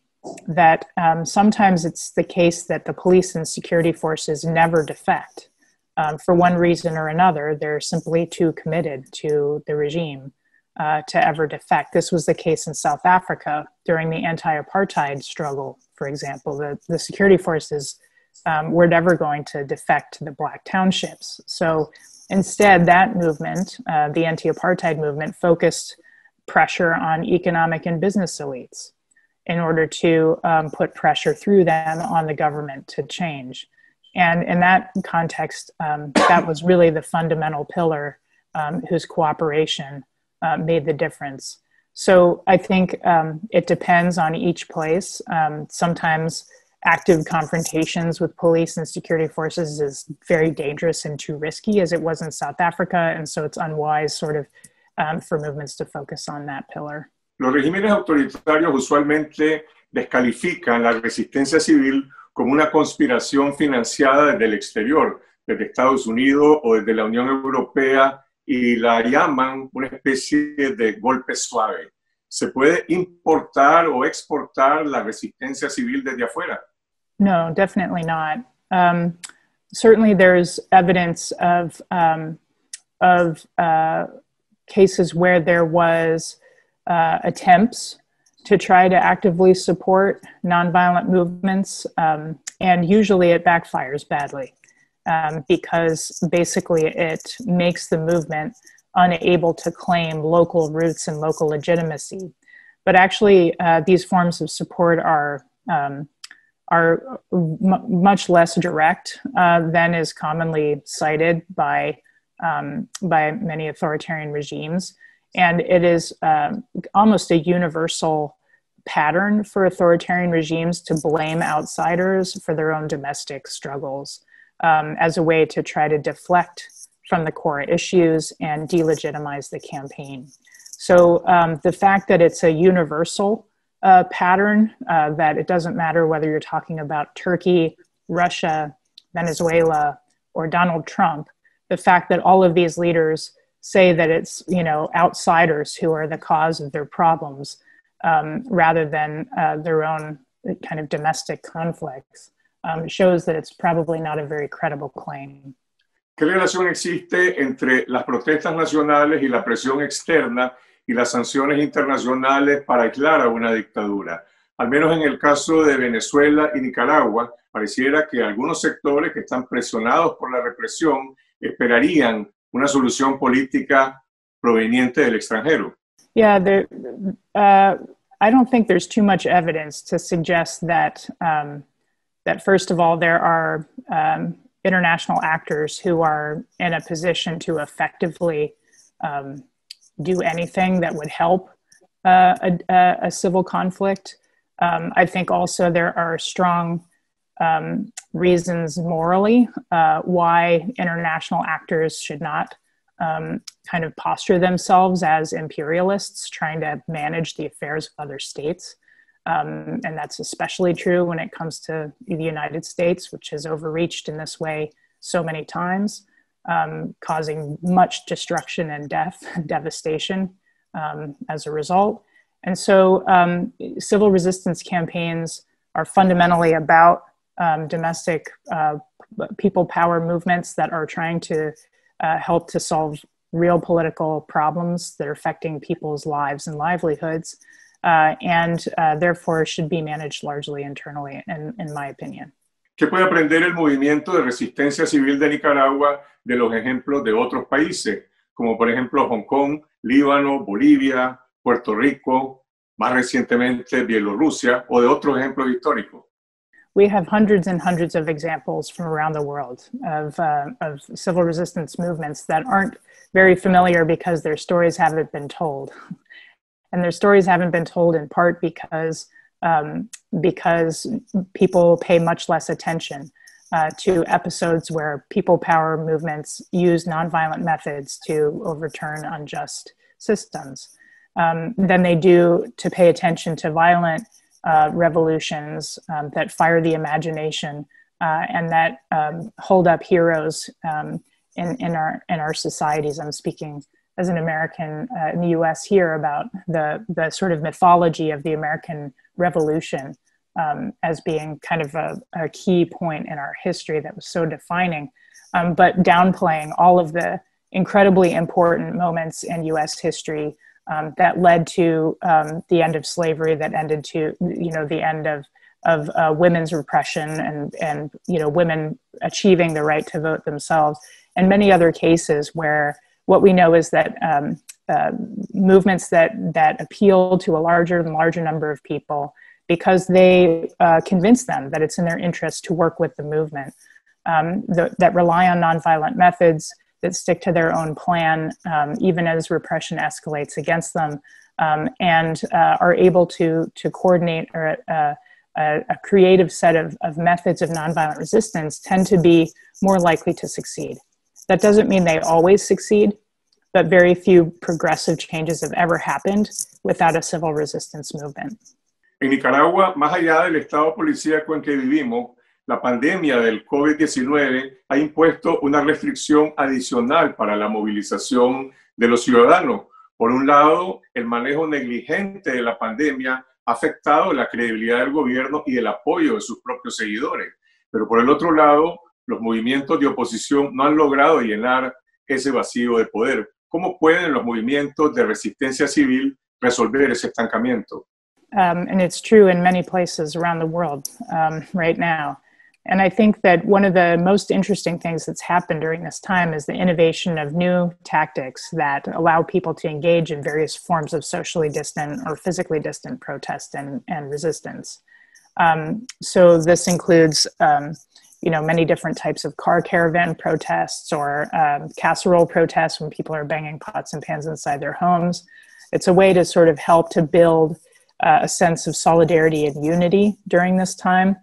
that um, sometimes it's the case that the police and security forces never defect um, for one reason or another. They're simply too committed to the regime uh, to ever defect. This was the case in South Africa during the anti apartheid struggle, for example. The, the security forces um, were never going to defect to the black townships. So instead, that movement, uh, the anti apartheid movement, focused pressure on economic and business elites in order to um, put pressure through them on the government to change. And in that context, um, that was really the fundamental pillar um, whose cooperation uh, made the difference. So I think um, it depends on each place. Um, sometimes active confrontations with police and security forces is very dangerous and too risky, as it was in South Africa. And so it's unwise, sort of, for movements to focus on that pillar. Los regímenes autoritarios usualmente descalifican la resistencia civil como una conspiración financiada desde el exterior, desde Estados Unidos o desde la Unión Europea, y la llaman una especie de golpe suave. ¿Se puede importar o exportar la resistencia civil desde afuera? No, definitely not. Um, certainly, there's evidence of um, of uh, cases where there was uh, attempts to try to actively support nonviolent movements, um, and usually it backfires badly um, because basically it makes the movement unable to claim local roots and local legitimacy. But actually, uh, these forms of support are um, are much less direct uh, than is commonly cited by um, by many authoritarian regimes. And it is um, almost a universal pattern for authoritarian regimes to blame outsiders for their own domestic struggles um, as a way to try to deflect from the core issues and delegitimize the campaign. So um, the fact that it's a universal uh, pattern, uh, that it doesn't matter whether you're talking about Turkey, Russia, Venezuela, or Donald Trump, the fact that all of these leaders say that it's you know outsiders who are the cause of their problems um, rather than uh, their own kind of domestic conflicts um, shows that it's probably not a very credible claim. ¿Qué relación existe entre las protestas nacionales y la presión externa y las sanciones internacionales para aislar a una dictadura? Al menos en el caso de Venezuela y Nicaragua, pareciera que algunos sectores que están presionados por la represión esperarían una solución política proveniente del extranjero. Yeah, there, uh, I don't think there's too much evidence to suggest that um, that first of all there are um, international actors who are in a position to effectively um, do anything that would help uh, a, a, civil conflict. Um, I think also there are strong um, reasons morally uh, why international actors should not um, kind of posture themselves as imperialists trying to manage the affairs of other states. Um, and that's especially true when it comes to the United States, which has overreached in this way so many times, um, causing much destruction and death, devastation um, as a result. And so um, civil resistance campaigns are fundamentally about um, domestic uh, people power movements that are trying to uh, help to solve real political problems that are affecting people's lives and livelihoods, uh, and uh, therefore should be managed largely internally, in, in my opinion. ¿Qué puede aprender el movimiento de resistencia civil de Nicaragua de los ejemplos de otros países, como por ejemplo Hong Kong, Líbano, Bolivia, Puerto Rico, más recientemente Bielorrusia o de otros ejemplos históricos? we have hundreds and hundreds of examples from around the world of, uh, of civil resistance movements that aren't very familiar because their stories haven't been told. And their stories haven't been told in part because, um, because people pay much less attention uh, to episodes where people power movements use nonviolent methods to overturn unjust systems um, than they do to pay attention to violent uh, revolutions um, that fire the imagination uh, and that um, hold up heroes um, in, in, our, in our societies. I'm speaking as an American uh, in the US here about the, the sort of mythology of the American Revolution um, as being kind of a, a, key point in our history that was so defining, um, but downplaying all of the incredibly important moments in US history um, that led to um, the end of slavery, that ended to you know the end of of uh, women's repression and and you know women achieving the right to vote themselves, and many other cases where what we know is that um, uh, movements that that appeal to a larger and larger number of people because they uh, convince them that it's in their interest to work with the movement um, the, that rely on nonviolent methods that stick to their own plan, um, even as repression escalates against them, um, and uh, are able to to coordinate or uh, a, a, creative set of, of methods of nonviolent resistance tend to be more likely to succeed. That doesn't mean they always succeed, but very few progressive changes have ever happened without a civil resistance movement. En Nicaragua, más allá del estado policíaco en que vivimos, la pandemia del COVID-19 ha impuesto una restricción adicional para la movilización de los ciudadanos. Por un lado, el manejo negligente de la pandemia ha afectado la credibilidad del gobierno y el apoyo de sus propios seguidores. Pero por el otro lado, los movimientos de oposición no han logrado llenar ese vacío de poder. ¿Cómo pueden los movimientos de resistencia civil resolver ese estancamiento? Um, and it's true in many places around the world um, right now. And I think that one of the most interesting things that's happened during this time is the innovation of new tactics that allow people to engage in various forms of socially distant or physically distant protest and, and resistance. Um, so this includes, um, you know, many different types of car caravan protests or um, casserole protests when people are banging pots and pans inside their homes. It's a way to sort of help to build uh, a sense of solidarity and unity during this time.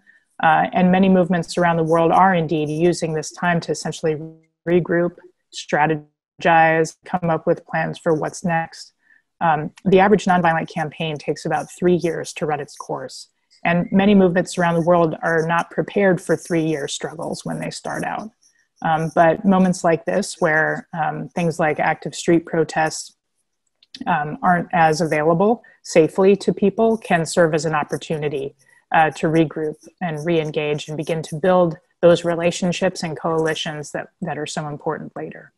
Uh, and many movements around the world are indeed using this time to essentially regroup, strategize, come up with plans for what's next. Um, the average nonviolent campaign takes about three years to run its course. And many movements around the world are not prepared for three year struggles when they start out. Um, but moments like this, where um, things like active street protests um, aren't as available safely to people, can serve as an opportunity uh, to regroup and re-engage and begin to build those relationships and coalitions that, that are so important later.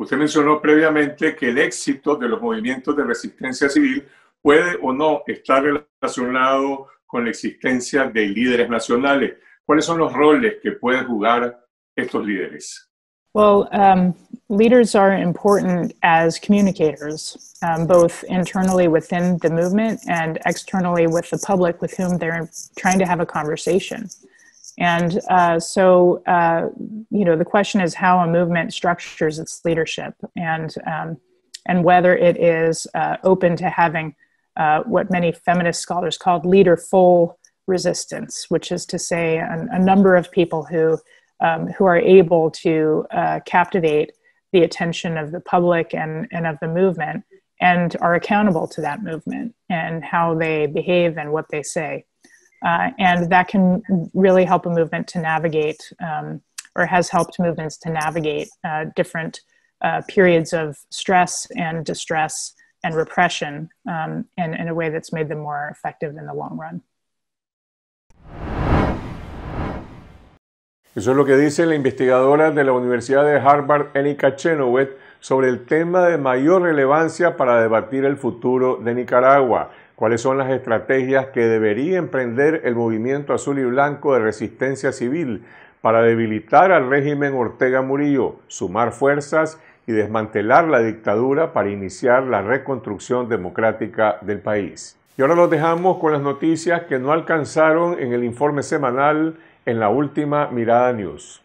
Usted mencionó previamente que el éxito de los movimientos de resistencia civil puede o no estar relacionado con la existencia de líderes nacionales. ¿Cuáles son los roles que pueden jugar estos líderes? Well, um, leaders are important as communicators, um, both internally within the movement and externally with the public with whom they're trying to have a conversation. And uh, so, uh, you know, the question is how a movement structures its leadership and, um, and whether it is uh, open to having uh, what many feminist scholars called leaderful resistance, which is to say, an, a number of people who um, who are able to uh, captivate the attention of the public and, and of the movement and are accountable to that movement and how they behave and what they say. Uh, and that can really help a movement to navigate um, or has helped movements to navigate uh, different uh, periods of stress and distress and repression um, and in a way that's made them more effective in the long run. Eso es lo que dice la investigadora de la Universidad de Harvard, Erika Chenoweth, sobre el tema de mayor relevancia para debatir el futuro de Nicaragua, cuáles son las estrategias que debería emprender el movimiento azul y blanco de resistencia civil para debilitar al régimen Ortega Murillo, sumar fuerzas y desmantelar la dictadura para iniciar la reconstrucción democrática del país. Y ahora nos dejamos con las noticias que no alcanzaron en el informe semanal en la última Mirada News.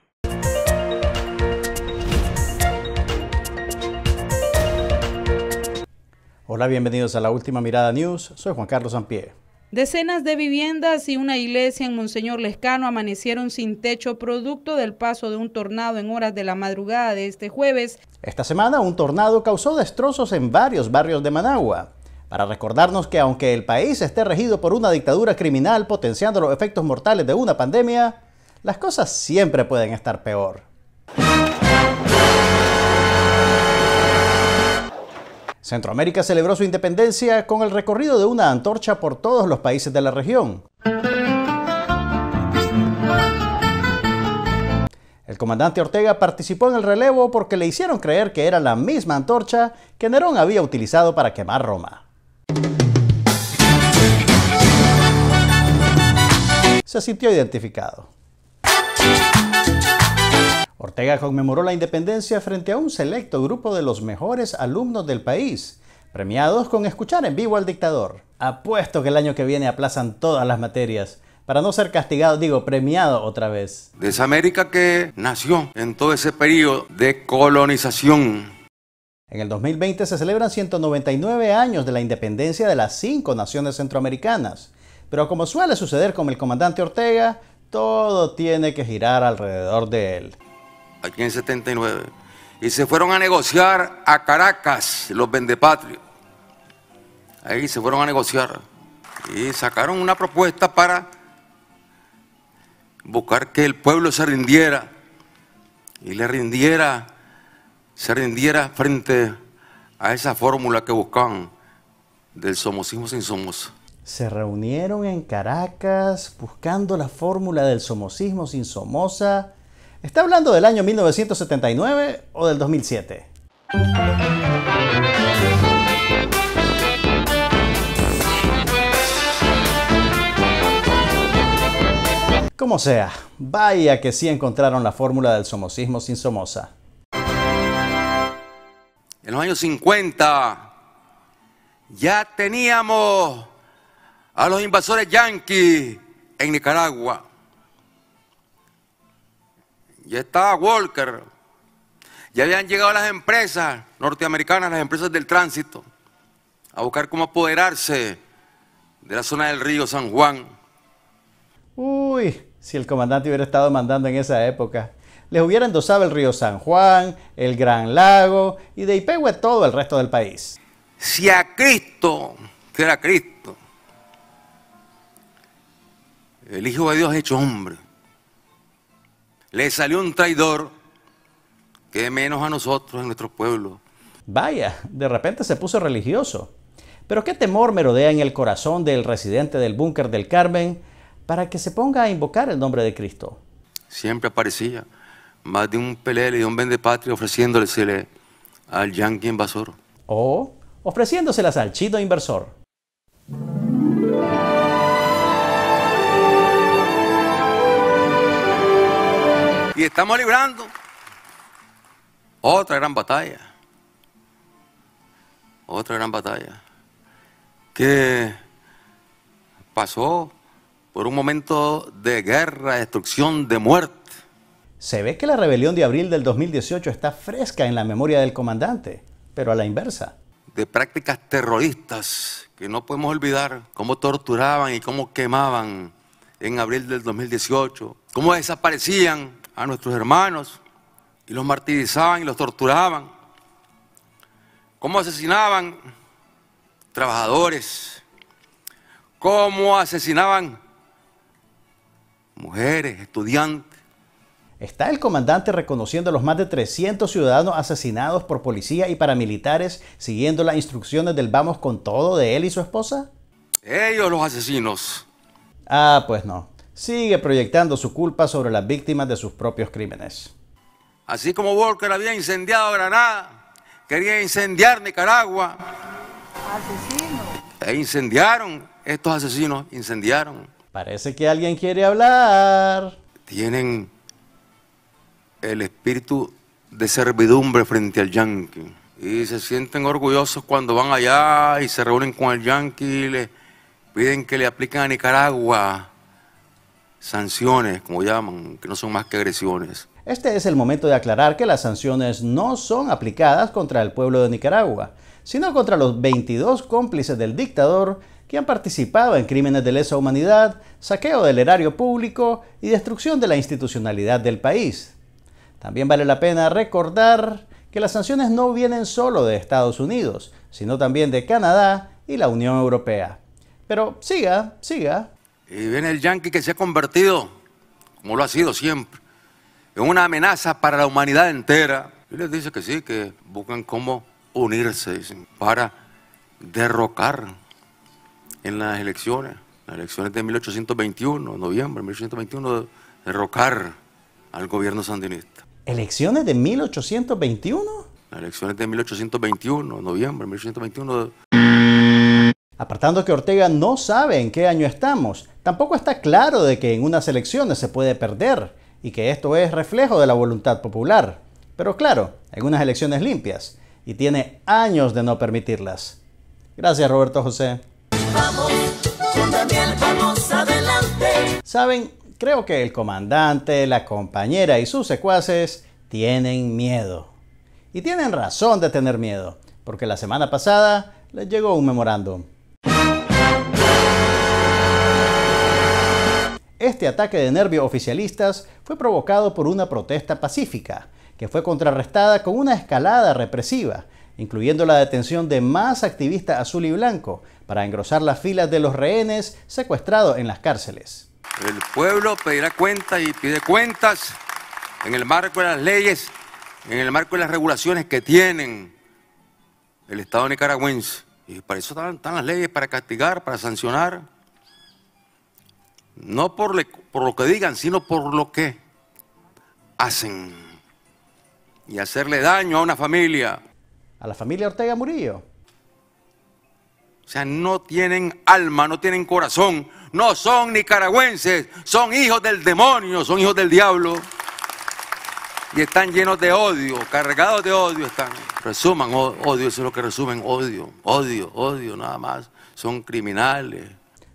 Hola, bienvenidos a la última Mirada News. Soy Juan Carlos Ampie. Decenas de viviendas y una iglesia en Monseñor Lescano amanecieron sin techo producto del paso de un tornado en horas de la madrugada de este jueves. Esta semana un tornado causó destrozos en varios barrios de Managua para recordarnos que aunque el país esté regido por una dictadura criminal potenciando los efectos mortales de una pandemia, las cosas siempre pueden estar peor. Centroamérica celebró su independencia con el recorrido de una antorcha por todos los países de la región. El comandante Ortega participó en el relevo porque le hicieron creer que era la misma antorcha que Nerón había utilizado para quemar Roma. Se sintió identificado. Ortega conmemoró la independencia frente a un selecto grupo de los mejores alumnos del país, premiados con escuchar en vivo al dictador. Apuesto que el año que viene aplazan todas las materias para no ser castigado, digo, premiado otra vez. De América que nació en todo ese periodo de colonización en el 2020 se celebran 199 años de la independencia de las cinco naciones centroamericanas, pero como suele suceder con el comandante Ortega, todo tiene que girar alrededor de él. Aquí en 79, y se fueron a negociar a Caracas los vendepatrios. Ahí se fueron a negociar y sacaron una propuesta para buscar que el pueblo se rindiera y le rindiera se rindiera frente a esa fórmula que buscaban del somocismo sin somos. Se reunieron en Caracas buscando la fórmula del somocismo sin Somoza. ¿Está hablando del año 1979 o del 2007? Como sea, vaya que sí encontraron la fórmula del somocismo sin Somoza en los años 50, ya teníamos a los invasores yanquis en Nicaragua. Ya estaba Walker. Ya habían llegado las empresas norteamericanas, las empresas del tránsito, a buscar cómo apoderarse de la zona del río San Juan. Uy, si el comandante hubiera estado mandando en esa época les hubiera endosado el río San Juan, el Gran Lago y de Ipehue todo el resto del país. Si a Cristo, que era Cristo, el Hijo de Dios hecho hombre, le salió un traidor, que menos a nosotros en nuestro pueblo. Vaya, de repente se puso religioso. Pero qué temor merodea en el corazón del residente del búnker del Carmen para que se ponga a invocar el nombre de Cristo. Siempre aparecía más de un pelele y un un patria ofreciéndosele al yankee invasor. O ofreciéndoselas al chido inversor. Y estamos librando otra gran batalla. Otra gran batalla. Que pasó por un momento de guerra, destrucción, de muerte se ve que la rebelión de abril del 2018 está fresca en la memoria del comandante, pero a la inversa. De prácticas terroristas que no podemos olvidar, cómo torturaban y cómo quemaban en abril del 2018, cómo desaparecían a nuestros hermanos y los martirizaban y los torturaban, cómo asesinaban trabajadores, cómo asesinaban mujeres, estudiantes Está el comandante reconociendo a los más de 300 ciudadanos asesinados por policía y paramilitares siguiendo las instrucciones del vamos con todo de él y su esposa? Ellos los asesinos. Ah, pues no. Sigue proyectando su culpa sobre las víctimas de sus propios crímenes. Así como Walker había incendiado Granada, quería incendiar Nicaragua. Asesinos. E incendiaron, estos asesinos incendiaron. Parece que alguien quiere hablar. Tienen el espíritu de servidumbre frente al yankee. Y se sienten orgullosos cuando van allá y se reúnen con el yankee y le piden que le apliquen a Nicaragua sanciones, como llaman, que no son más que agresiones. Este es el momento de aclarar que las sanciones no son aplicadas contra el pueblo de Nicaragua, sino contra los 22 cómplices del dictador que han participado en crímenes de lesa humanidad, saqueo del erario público y destrucción de la institucionalidad del país. También vale la pena recordar que las sanciones no vienen solo de Estados Unidos, sino también de Canadá y la Unión Europea. Pero siga, siga. Y viene el yankee que se ha convertido, como lo ha sido siempre, en una amenaza para la humanidad entera. Y les dice que sí, que buscan cómo unirse, para derrocar en las elecciones, las elecciones de 1821, noviembre de 1821, derrocar al gobierno sandinista. ¿Elecciones de 1821? Elecciones de 1821, noviembre 1821. Apartando que Ortega no sabe en qué año estamos, tampoco está claro de que en unas elecciones se puede perder y que esto es reflejo de la voluntad popular. Pero claro, en unas elecciones limpias y tiene años de no permitirlas. Gracias Roberto José. Vamos, vamos adelante. Saben, Creo que el comandante, la compañera y sus secuaces tienen miedo. Y tienen razón de tener miedo, porque la semana pasada les llegó un memorándum. Este ataque de nervio oficialistas fue provocado por una protesta pacífica, que fue contrarrestada con una escalada represiva, incluyendo la detención de más activistas azul y blanco para engrosar las filas de los rehenes secuestrados en las cárceles. El pueblo pedirá cuentas y pide cuentas en el marco de las leyes, en el marco de las regulaciones que tienen el Estado nicaragüense. Y para eso están, las leyes, para castigar, para sancionar. No por lo que digan, sino por lo que hacen. Y hacerle daño a una familia. A la familia Ortega Murillo. O sea, no tienen alma, no tienen corazón, no son nicaragüenses, son hijos del demonio, son hijos del diablo. Y están llenos de odio, cargados de odio están. Resuman odio, eso es lo que resumen, odio, odio, odio, nada más. Son criminales.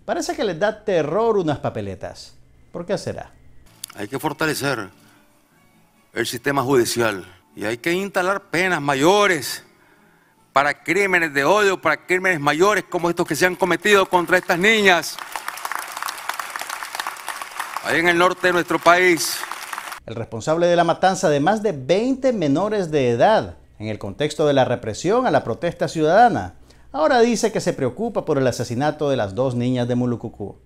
Parece que les da terror unas papeletas. ¿Por qué será? Hay que fortalecer el sistema judicial y hay que instalar penas mayores para crímenes de odio, para crímenes mayores como estos que se han cometido contra estas niñas ahí en el norte de nuestro país. El responsable de la matanza de más de 20 menores de edad en el contexto de la represión a la protesta ciudadana, ahora dice que se preocupa por el asesinato de las dos niñas de Mulucucú.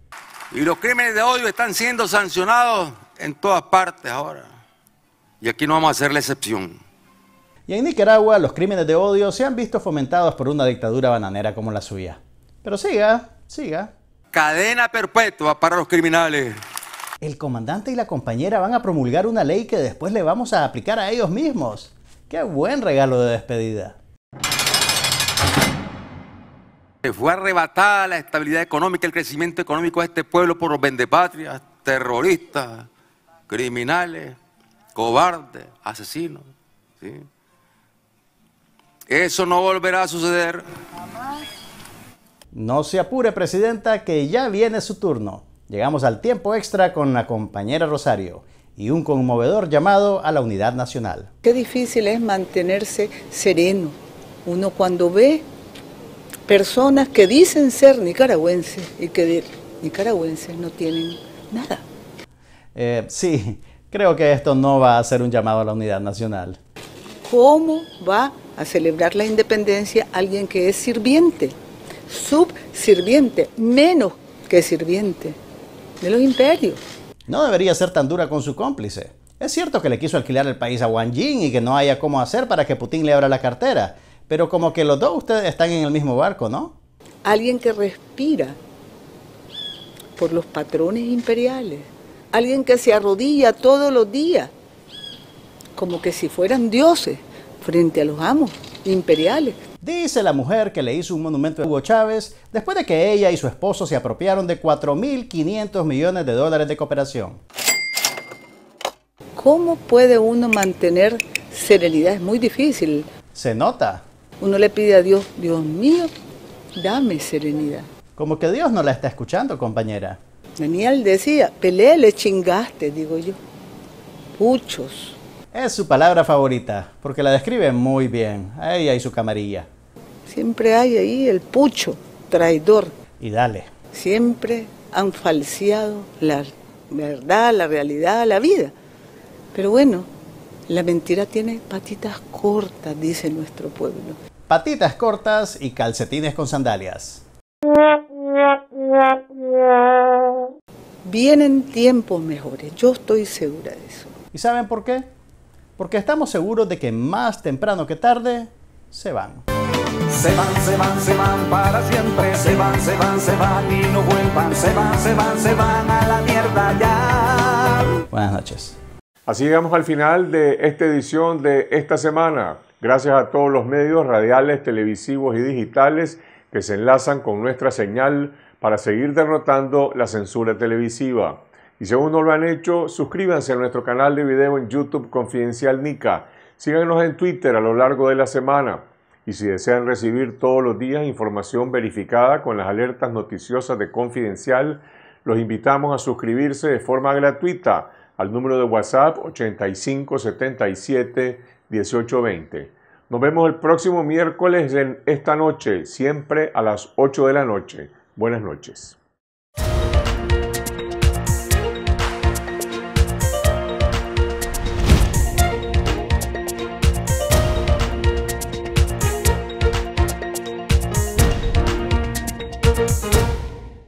Y los crímenes de odio están siendo sancionados en todas partes ahora. Y aquí no vamos a hacer la excepción. Y en Nicaragua los crímenes de odio se han visto fomentados por una dictadura bananera como la suya. Pero siga, siga. Cadena perpetua para los criminales. El comandante y la compañera van a promulgar una ley que después le vamos a aplicar a ellos mismos. ¡Qué buen regalo de despedida! Se Fue arrebatada la estabilidad económica, el crecimiento económico de este pueblo por los vendepatrias, terroristas, criminales, cobardes, asesinos. Eso no volverá a suceder. No se apure, Presidenta, que ya viene su turno. Llegamos al tiempo extra con la compañera Rosario y un conmovedor llamado a la unidad nacional. Qué difícil es mantenerse sereno. Uno cuando ve personas que dicen ser nicaragüenses y que de nicaragüenses no tienen nada. Eh, sí, creo que esto no va a ser un llamado a la unidad nacional. ¿Cómo va a celebrar la independencia alguien que es sirviente, subsirviente, menos que sirviente? de los imperios. No debería ser tan dura con su cómplice. Es cierto que le quiso alquilar el país a Wang Jin y que no haya cómo hacer para que Putin le abra la cartera, pero como que los dos ustedes están en el mismo barco, ¿no? Alguien que respira por los patrones imperiales, alguien que se arrodilla todos los días, como que si fueran dioses frente a los amos imperiales. Dice la mujer que le hizo un monumento a Hugo Chávez después de que ella y su esposo se apropiaron de 4.500 millones de dólares de cooperación. ¿Cómo puede uno mantener serenidad? Es muy difícil. Se nota. Uno le pide a Dios, Dios mío, dame serenidad. Como que Dios no la está escuchando, compañera. Daniel decía, pelea, le chingaste, digo yo. Puchos. Es su palabra favorita, porque la describe muy bien, ella y su camarilla. Siempre hay ahí el pucho, traidor. Y dale. Siempre han falseado la verdad, la realidad, la vida. Pero bueno, la mentira tiene patitas cortas, dice nuestro pueblo. Patitas cortas y calcetines con sandalias. Vienen tiempos mejores, yo estoy segura de eso. ¿Y saben por qué? Porque estamos seguros de que más temprano que tarde se van. Se van, se van, se van para siempre, se van, se van, se van y no vuelvan, se van, se van, se van a la mierda ya. Buenas noches. Así llegamos al final de esta edición de esta semana. Gracias a todos los medios radiales, televisivos y digitales que se enlazan con nuestra señal para seguir derrotando la censura televisiva. Y según nos lo han hecho, suscríbanse a nuestro canal de video en YouTube Confidencial Nica. Síganos en Twitter a lo largo de la semana y si desean recibir todos los días información verificada con las alertas noticiosas de Confidencial, los invitamos a suscribirse de forma gratuita al número de WhatsApp 8577 1820. Nos vemos el próximo miércoles en esta noche, siempre a las 8 de la noche. Buenas noches.